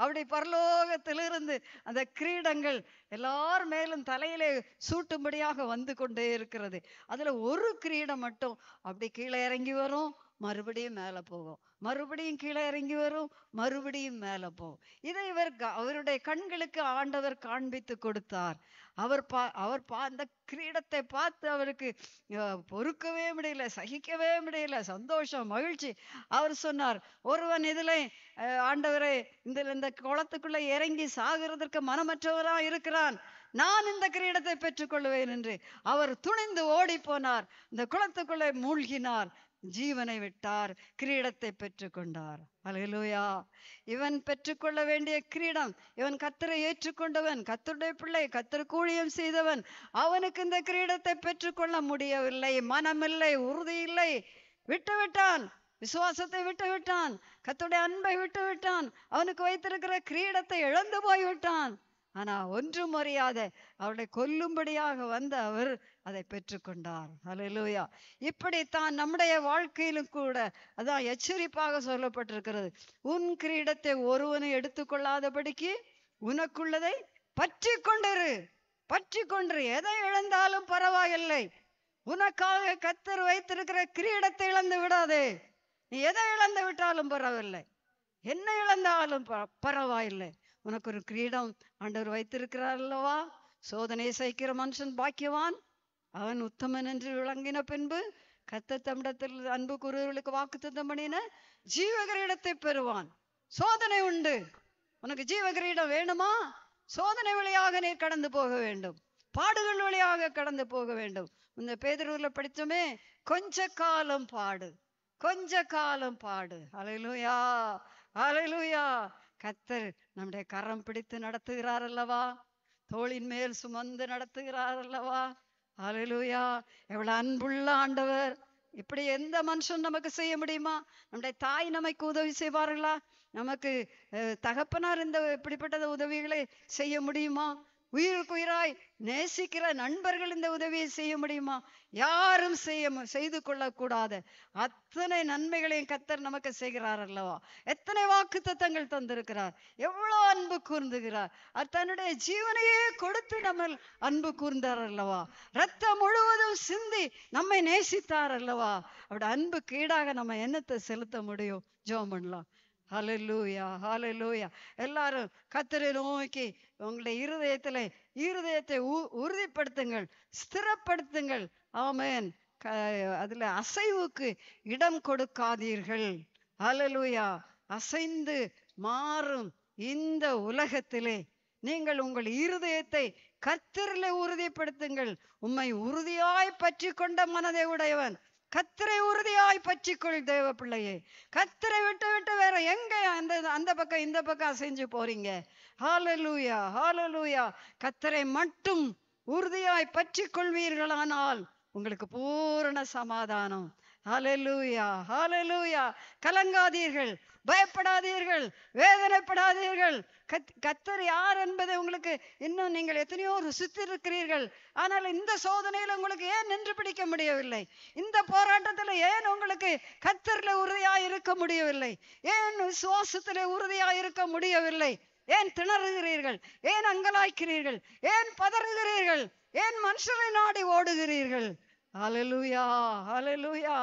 அப்படி பரலோகத்திலிருந்து அந்த கிரீடங்கள் எல்லார் மேலும் தலையிலே சூட்டும்படியாக வந்து கொண்டே இருக்கிறது அதுல ஒரு கிரீடம் மட்டும் அப்படி கீழே இறங்கி வரும் மறுபடியும் மேலே போகும் மறுபடியும் கீழே இறங்கி வரும் மறுபடியும் மேலே போகும் இதை இவர் அவருடைய கண்களுக்கு ஆண்டவர் காண்பித்து கொடுத்தார் அவர் பா அவர் பா அந்த கிரீடத்தை பார்த்து அவருக்கு பொறுக்கவே முடியல சகிக்கவே முடியல சந்தோஷம் மகிழ்ச்சி அவர் சொன்னார் ஒருவன் இதில் ஆண்டவரை இந்த இந்த குளத்துக்குள்ளே இறங்கி சாகிறதற்கு மனமற்றவராக இருக்கிறான் நான் இந்த கிரீடத்தை பெற்றுக்கொள்வேன் என்று அவர் துணிந்து ஓடி போனார் இந்த குளத்துக்குள்ளே மூழ்கினார் ஜீவனை விட்டார் கிரீடத்தை பெற்றுக்கொண்டார் அலகலூயா இவன் பெற்றுக்கொள்ள வேண்டிய கிரீடம் இவன் கத்தரை ஏற்றுக்கொண்டவன் கத்தருடைய பிள்ளை கத்தர் கூழியம் செய்தவன் அவனுக்கு இந்த கிரீடத்தை பெற்றுக்கொள்ள முடியவில்லை மனமில்லை உறுதி இல்லை விட்டுவிட்டான் விசுவாசத்தை விட்டுவிட்டான் கத்துடைய அன்பை விட்டுவிட்டான் அவனுக்கு வைத்திருக்கிற கிரீடத்தை இழந்து போய்விட்டான் ஆனா ஒன்றும் அறியாத அவளை கொல்லும்படியாக வந்த அவர் அதை பெற்றுக்கொண்டார் அலையிலூயா இப்படித்தான் நம்முடைய வாழ்க்கையிலும் கூட அதான் எச்சரிப்பாக சொல்லப்பட்டிருக்கிறது உன் கிரீடத்தை ஒருவனை எடுத்துக்கொள்ளாதபடிக்கு உனக்குள்ளதை பற்றி கொண்டிரு பற்றி கொண்டு எதை இழந்தாலும் பரவாயில்லை உனக்காக கத்தர் வைத்திருக்கிற கிரீடத்தை இழந்து விடாதே நீ எதை இழந்து விட்டாலும் பரவாயில்லை என்ன இழந்தாலும் பரவாயில்லை உனக்கு ஒரு கிரீடம் ஆண்டவர் வைத்திருக்கிறார் அல்லவா சோதனை சகிக்கிற மனுஷன் பாக்கியவான் அவன் உத்தமன் என்று விளங்கின பின்பு கத்த தமிடத்தில் அன்பு குருவர்களுக்கு வாக்கு தந்தம் பண்ணின ஜீவகிரீடத்தை பெறுவான் சோதனை உண்டு உனக்கு ஜீவகிரீடம் வேணுமா சோதனை வழியாக நீ கடந்து போக வேண்டும் பாடுகள் வழியாக கடந்து போக வேண்டும் இந்த பேதூர்ல படித்தோமே கொஞ்ச காலம் பாடு கொஞ்ச காலம் பாடு அலையிலுயா அலையிலுயா கத்தர் நம்முடைய கரம் பிடித்து நடத்துகிறார் அல்லவா தோளின் மேல் சுமந்து நடத்துகிறார் அல்லவா அலலூயா எவ்வளவு அன்புள்ள ஆண்டவர் இப்படி எந்த மனுஷன் நமக்கு செய்ய முடியுமா நம்முடைய தாய் நமக்கு உதவி செய்வார்களா நமக்கு தகப்பனார் இந்த இப்படிப்பட்ட உதவிகளை செய்ய முடியுமா உயிருக்குயிராய் நேசிக்கிற நண்பர்கள் இந்த உதவியை செய்ய முடியுமா யாரும் செய்ய செய்து கொள்ளக்கூடாத அத்தனை நன்மைகளையும் கத்தர் நமக்கு செய்கிறார் அல்லவா எத்தனை வாக்கு தத்தங்கள் தந்திருக்கிறார் எவ்வளோ அன்பு கூர்ந்துகிறார் தன்னுடைய ஜீவனையே கொடுத்து நம்ம அன்பு கூர்ந்தார் அல்லவா ரத்தம் முழுவதும் சிந்தி நம்மை நேசித்தார் அல்லவா அப்படி அன்பு கீடாக நம்ம என்னத்தை செலுத்த முடியும் ஜோம் பண்ணலாம் ஹலலூயா ஹலலூயா எல்லாரும் கத்தரை நோக்கி உங்களுடைய இருதயத்தில் இருதயத்தை உ உறுதிப்படுத்துங்கள் ஸ்திரப்படுத்துங்கள் ஆமேன் க அதில் அசைவுக்கு இடம் கொடுக்காதீர்கள் ஹலலூயா அசைந்து மாறும் இந்த உலகத்திலே நீங்கள் உங்கள் இருதயத்தை கத்திரில உறுதிப்படுத்துங்கள் உம்மை உறுதியாய் பற்றி கொண்ட மனதை உடையவன் கத்தரை உறுதியாய் பற்றிக்கொள் தேவ பிள்ளையே கத்தரை விட்டு விட்டு வேற எங்க அந்த அந்த பக்கம் இந்த பக்கம் அசைஞ்சு போறீங்க ஹாலலூயா ஹாலலூயா கத்தரை மட்டும் உறுதியாய் பற்றி கொள்வீர்களானால் உங்களுக்கு பூரண சமாதானம் ஹாலலூயா ஹாலலூயா கலங்காதீர்கள் பயப்படாதீர்கள் வேதனைப்படாதீர்கள் கத் கத்தர் யார் என்பதை உங்களுக்கு இன்னும் நீங்கள் எத்தனையோ இருக்கிறீர்கள் ஆனால் இந்த சோதனையில் உங்களுக்கு ஏன் நின்று பிடிக்க முடியவில்லை இந்த போராட்டத்தில் ஏன் உங்களுக்கு கத்தரில் உறுதியாக இருக்க முடியவில்லை ஏன் விசுவாசத்தில் உறுதியாக இருக்க முடியவில்லை ஏன் திணறுகிறீர்கள் ஏன் அங்கலாய்க்கிறீர்கள் ஏன் பதறுகிறீர்கள் ஏன் மனுஷரை நாடி ஓடுகிறீர்கள் அலலுயா அலலுயா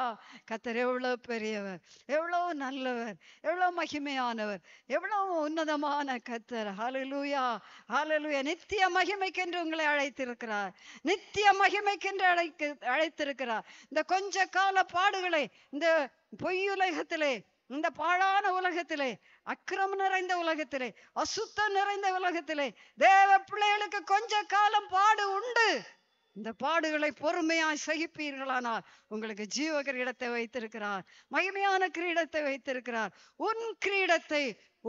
கத்தர் எவ்வளோ பெரியவர் எவ்வளோ நல்லவர் எவ்வளோ மகிமையானவர் எவ்வளோ உன்னதமான கத்தர் அலலுயா அலலுயா நித்திய மகிமைக்கென்று உங்களை அழைத்திருக்கிறார் நித்திய மகிமைக்கென்று அழைக்க அழைத்திருக்கிறார் இந்த கொஞ்ச கால பாடுகளை இந்த பொய்யுலகத்திலே இந்த பாழான உலகத்திலே அக்கிரம் நிறைந்த உலகத்திலே அசுத்தம் நிறைந்த உலகத்திலே தேவ பிள்ளைகளுக்கு கொஞ்ச காலம் பாடு உண்டு இந்த பாடுகளை பொறுமையாய் சகிப்பீர்களானால் உங்களுக்கு ஜீவ கிரீடத்தை வைத்திருக்கிறார் மகிமையான கிரீடத்தை வைத்திருக்கிறார் உன் கிரீடத்தை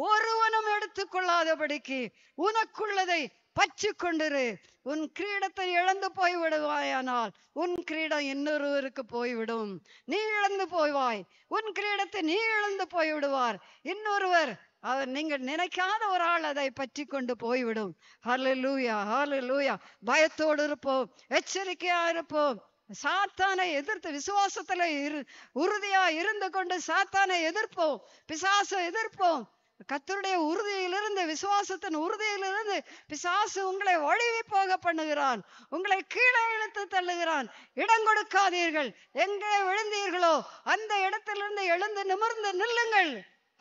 ஒருவனும் எடுத்துக்கொள்ளாதபடிக்கு உனக்குள்ளதை பச்சு கொண்டிரு உன் கிரீடத்தை இழந்து போய் விடுவாயானால் உன் கிரீடம் இன்னொருவருக்கு போய்விடும் நீ இழந்து போய்வாய் உன் கிரீடத்தை நீ இழந்து போய் விடுவார் இன்னொருவர் அவர் நீங்கள் நினைக்காத ஒரு ஆள் அதை பற்றி கொண்டு போய்விடும் ஹாலு லூயா ஹாலு லூயா பயத்தோடு இருப்போம் எச்சரிக்கையா இருப்போம் சாத்தானை எதிர்த்து விசுவாசத்துல இரு உறுதியா இருந்து கொண்டு சாத்தானை எதிர்ப்போம் பிசாசை எதிர்ப்போம் கத்தருடைய உறுதியிலிருந்து விசுவாசத்தின் உறுதியிலிருந்து பிசாசு உங்களை ஒழிவி போக பண்ணுகிறான் உங்களை கீழே இழுத்து தள்ளுகிறான் இடம் கொடுக்காதீர்கள் எங்கே விழுந்தீர்களோ அந்த இடத்திலிருந்து எழுந்து நிமிர்ந்து நில்லுங்கள்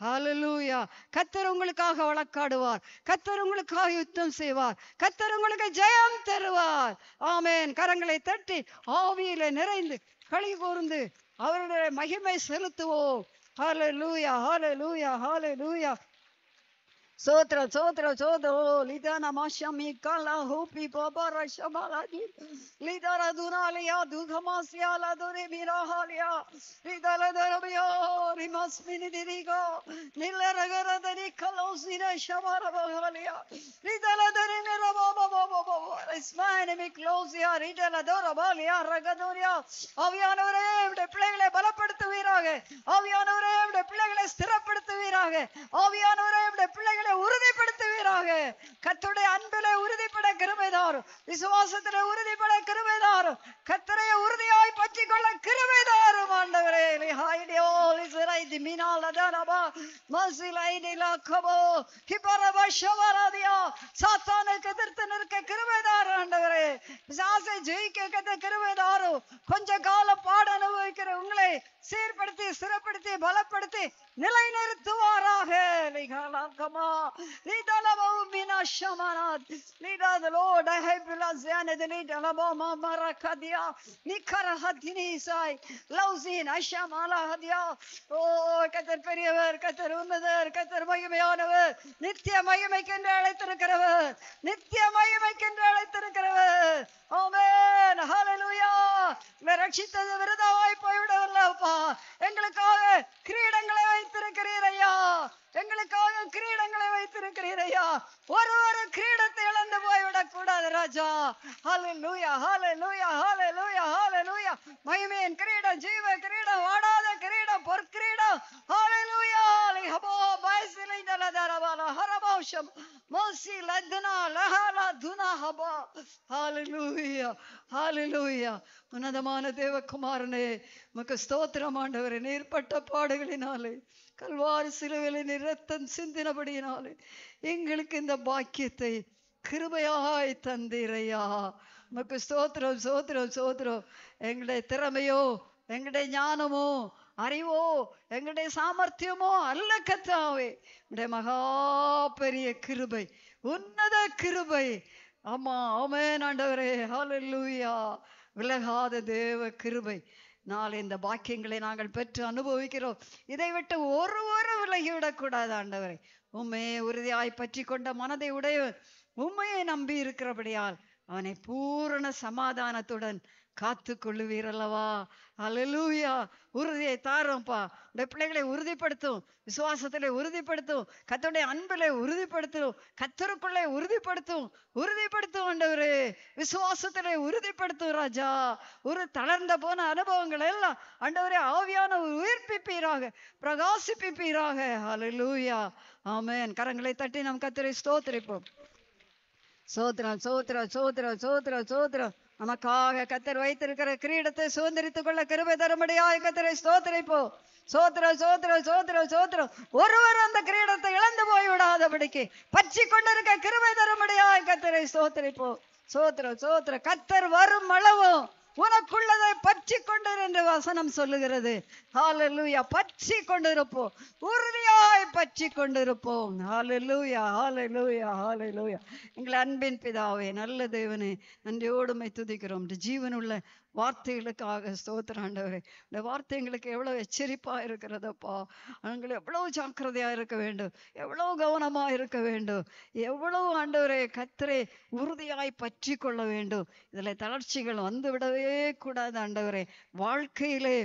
ஹalleluya கர்த்தர் உங்களுக்காக வழக்காடுவார் கத்தர் உங்களுக்காக யுத்தம் செய்வார் கத்தர் உங்களுக்கு ஜெயம் தருவார் ஆமேன் கரங்களை தட்டி ஆவியில நிறைந்து களி கூர்ந்து அவருடைய மகிமை செலுத்துவோம் லூயா லூயா ஹால லூயா Sotra, sotra, sotra, lidana mashami kala hupi babara shamaladi, lidara dunalia dukamasya la dore mirahalia, lidala darabio rimasmini dirigo, nilera gara dari kalosina shamara bahalia, lidala dari mirababa baba baba, ismani mi closia, lidala dorabalia ragadoria, aviano revde plegle balapadtu virage, aviano revde plegle stirappadtu virage, aviano revde plegle கர்த்தருடைய உறுதிப்படுத்துவீராக கர்த்தருடைய அன்பில உறுதிப்பட கிருபைதாரும் விசுவாசத்தில உறுதிப்பட கிருபைதாரும் கர்த்தரைய உறுதியாய் பற்றி கொள்ள கிருபைதாரும் ஆண்டவரே ஹாய்டியோ விசுரை திமினால் அதனபா மசிலைடி லாக்கபோ ஹிபரபா ஷவராதியா சாத்தானுக்கு எதிர்த்து நிற்க கிருபைதார் ஆண்டவரே விசாசை ஜெயிக்க கத்த கிருபைதாரும் கொஞ்ச கால பாட அனுபவிக்கிற உங்களை சீர்படுத்தி சிறப்படுத்தி பலப்படுத்தி நிலைநிறுத்துவாராக come on. Lead us, Lord. I have Laziana, the lead Alabama, Maracadia, Nikara Hatinisai, Lauzin, Ashamala Hadia, oh, Katarperever, Katarumeder, Katarmayamayanaver, Nitya Mayamakandar, Eterkaraver, Nitya Mayamakandar, Eterkaraver, Amen, Hallelujah, Verakshita, the Verda, I Poyudavapa, எங்களுக்காக கிரீடங்களை வைத்திருக்கிறீர் ஐயா எங்களுக்காக கிரீடங்களை வைத்திருக்கிறீர் ஐயா ஒரு ஒரு கிரீடத்தை இழந்து போய்விடக் கூடாது ராஜா ஹாலே லூயா ஹாலே லூயா ஹாலே லூயா ஹாலே லூயா மகிமையின் கிரீடம் ஜீவ கிரீடம் வாடாத கிரீடம் பொற்கிரீடம் ஹாலே லூயா ஹாலே ஹபோ பாய்சிலை நலதரவான ஹரபௌஷம் மோசி லத்னா லஹாலா துனா ஹபா ஹாலே லூயா ஹாலே லூயா உன்னதமான தேவகுமாரனே உமக்கு ஸ்தோத்திரம் ஆண்டவரே நீர்பட்ட பாடுகளினாலே கல்வாரி சிலுவையில் நிறத்தம் சிந்தினபடியினாலே எங்களுக்கு இந்த பாக்கியத்தை கிருபையாய் தந்திரையா நமக்கு சோத்திரம் சோத்திரம் சோத்திரம் எங்களுடைய திறமையோ எங்களுடைய ஞானமோ அறிவோ எங்களுடைய சாமர்த்தியமோ அல்ல கத்தாவே உடைய மகா பெரிய கிருபை உன்னத கிருபை ஆமா ஆமே நாண்டவரே ஹாலல்லூயா விலகாத தேவ கிருபை நாளை இந்த பாக்கியங்களை நாங்கள் பெற்று அனுபவிக்கிறோம் இதை விட்டு ஒருவரும் விலகிவிடக்கூடாது ஆண்டவரை உண்மையை உறுதியாய் பற்றி கொண்ட மனதை உடைய உண்மையை நம்பி இருக்கிறபடியால் அவனை பூரண சமாதானத்துடன் காத்து கொள்ளுவீரல்லவா அலலூயா உறுதியை தாரும்ப்பா இந்த பிள்ளைகளை உறுதிப்படுத்தும் விசுவாசத்துல உறுதிப்படுத்தும் கத்தோடைய அன்பில் உறுதிப்படுத்தும் கத்தருக்குள்ளே உறுதிப்படுத்தும் உறுதிப்படுத்தும் ஆண்டவரு விசுவாசத்துல உறுதிப்படுத்தும் ராஜா ஒரு தளர்ந்த போன அனுபவங்கள் எல்லாம் ஆண்டவரே ஆவியான உயிர்ப்பிப்பீராக பிரகாசிப்பிப்பீராக அலலூயா ஆமேன் கரங்களை தட்டி நாம் கத்திரை ஸ்தோத்திரிப்போம் சோத்ரா சோத்ரா சோத்ரா சோத்ரா சோத்ரா நமக்காக கத்தர் வைத்திருக்கிற கிரீடத்தை சுதந்திரித்துக் கொள்ள கிருபை தரும்படியாய் கத்தரை சோதரைப்போ சோத்திரம் சோத்திரம் சோத்திரம் சோத்திரம் ஒருவர் அந்த கிரீடத்தை இழந்து போய் விடாதபடிக்கு பற்றி கொண்டிருக்க கிருபை தரும்படியாய் கத்தரை சோதரைப்போ சோத்திரம் சோத்திர கத்தர் வரும் அளவும் உனக்குள்ளதை பற்றி கொண்டிரு என்று வசனம் சொல்லுகிறது ஹாலலூயா பற்றி கொண்டிருப்போம் உறுதியாய் பற்றி கொண்டிருப்போம் ஹாலலூயா ஹாலலூயா ஹாலலூயா எங்கள் அன்பின் பிதாவே நல்ல தேவனே நன்றியோடுமை துதிக்கிறோம் ஜீவனுள்ள வார்த்தைகளுக்காக ஸ்தோத்திராண்டவரே இந்த வார்த்தைங்களுக்கு எவ்வளவு எவ்வளோ எச்சரிப்பாக இருக்கிறதப்பா அவங்கள எவ்வளோ ஜாக்கிரதையாக இருக்க வேண்டும் எவ்வளோ கவனமாக இருக்க வேண்டும் எவ்வளோ ஆண்டவரே கத்திரை உறுதியாய் பற்றி கொள்ள வேண்டும் இதில் தளர்ச்சிகள் வந்து விடவே கூடாது ஆண்டவரே வாழ்க்கையிலே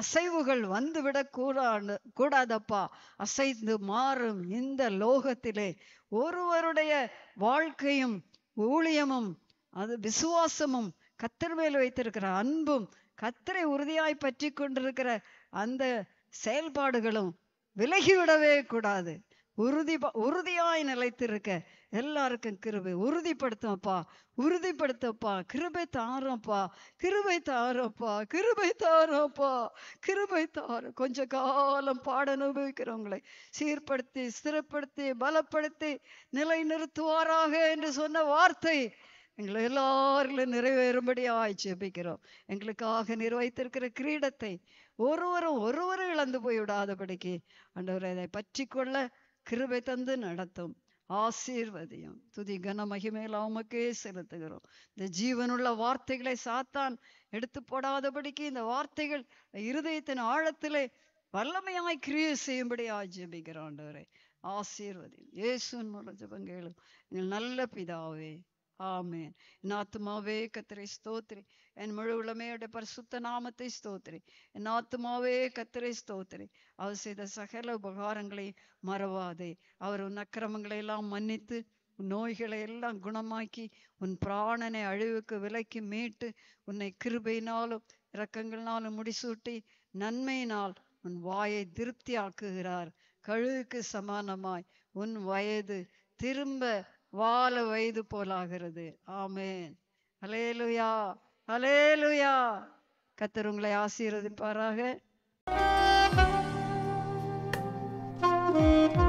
அசைவுகள் வந்து கூடாது கூடாதப்பா அசைந்து மாறும் இந்த லோகத்திலே ஒருவருடைய வாழ்க்கையும் ஊழியமும் அது விசுவாசமும் கத்தர் மேல் வைத்திருக்கிற அன்பும் கத்தரை உறுதியாய் பற்றி கொண்டிருக்கிற அந்த செயல்பாடுகளும் விலகிவிடவே கூடாது உறுதி உறுதியாய் நிலைத்திருக்க எல்லாருக்கும் கிருபை உறுதிப்படுத்தப்பா உறுதிப்படுத்தப்பா கிருபை தாரப்பா கிருபை தாரப்பா கிருபை தாரப்பா கிருபை தார கொஞ்ச காலம் பாட அனுபவிக்கிறவங்களை சீர்படுத்தி ஸ்திரப்படுத்தி பலப்படுத்தி நிலை நிறுத்துவாராக என்று சொன்ன வார்த்தை எங்களை எல்லாரிலும் நிறைவேறும்படியாய் ஜெபிக்கிறோம் எங்களுக்காக நிர்வகித்திருக்கிற கிரீடத்தை ஒருவரும் ஒருவரும் இழந்து போய் விடாதபடிக்கு அண்டவரை அதை பற்றி கொள்ள கிருபை தந்து நடத்தும் ஆசீர்வதியும் துதி கன மகிமையில் அவமக்கே செலுத்துகிறோம் இந்த ஜீவனுள்ள வார்த்தைகளை சாத்தான் எடுத்து போடாதபடிக்கு இந்த வார்த்தைகள் இருதயத்தின் ஆழத்திலே வல்லமையாய் கிரிய செய்யும்படி ஆண்டவரை ஆசீர்வதியும் இயேசுவின் மூலம் ஜபங்கேளும் நல்ல பிதாவே ஆமேன் என் ஆத்துமாவே கத்திரை ஸ்தோத்ரி என் முழு உளமையுடைய பரிசுத்த நாமத்தை ஸ்தோத்ரி என் ஆத்துமாவே கத்திரை ஸ்தோத்ரி அவர் செய்த சகல உபகாரங்களை மறவாதே அவர் உன் அக்கிரமங்களை எல்லாம் மன்னித்து உன் நோய்களை எல்லாம் குணமாக்கி உன் பிராணனை அழிவுக்கு விலக்கி மீட்டு உன்னை கிருபையினாலும் இரக்கங்களினாலும் முடிசூட்டி நன்மையினால் உன் வாயை திருப்தி ஆக்குகிறார் கழுவுக்கு சமானமாய் உன் வயது திரும்ப வாழ வயது போலாகிறது ஆமேன் அலேலுயா அலேலுயா கத்தர் உங்களை ஆசீர்வதிப்பாராக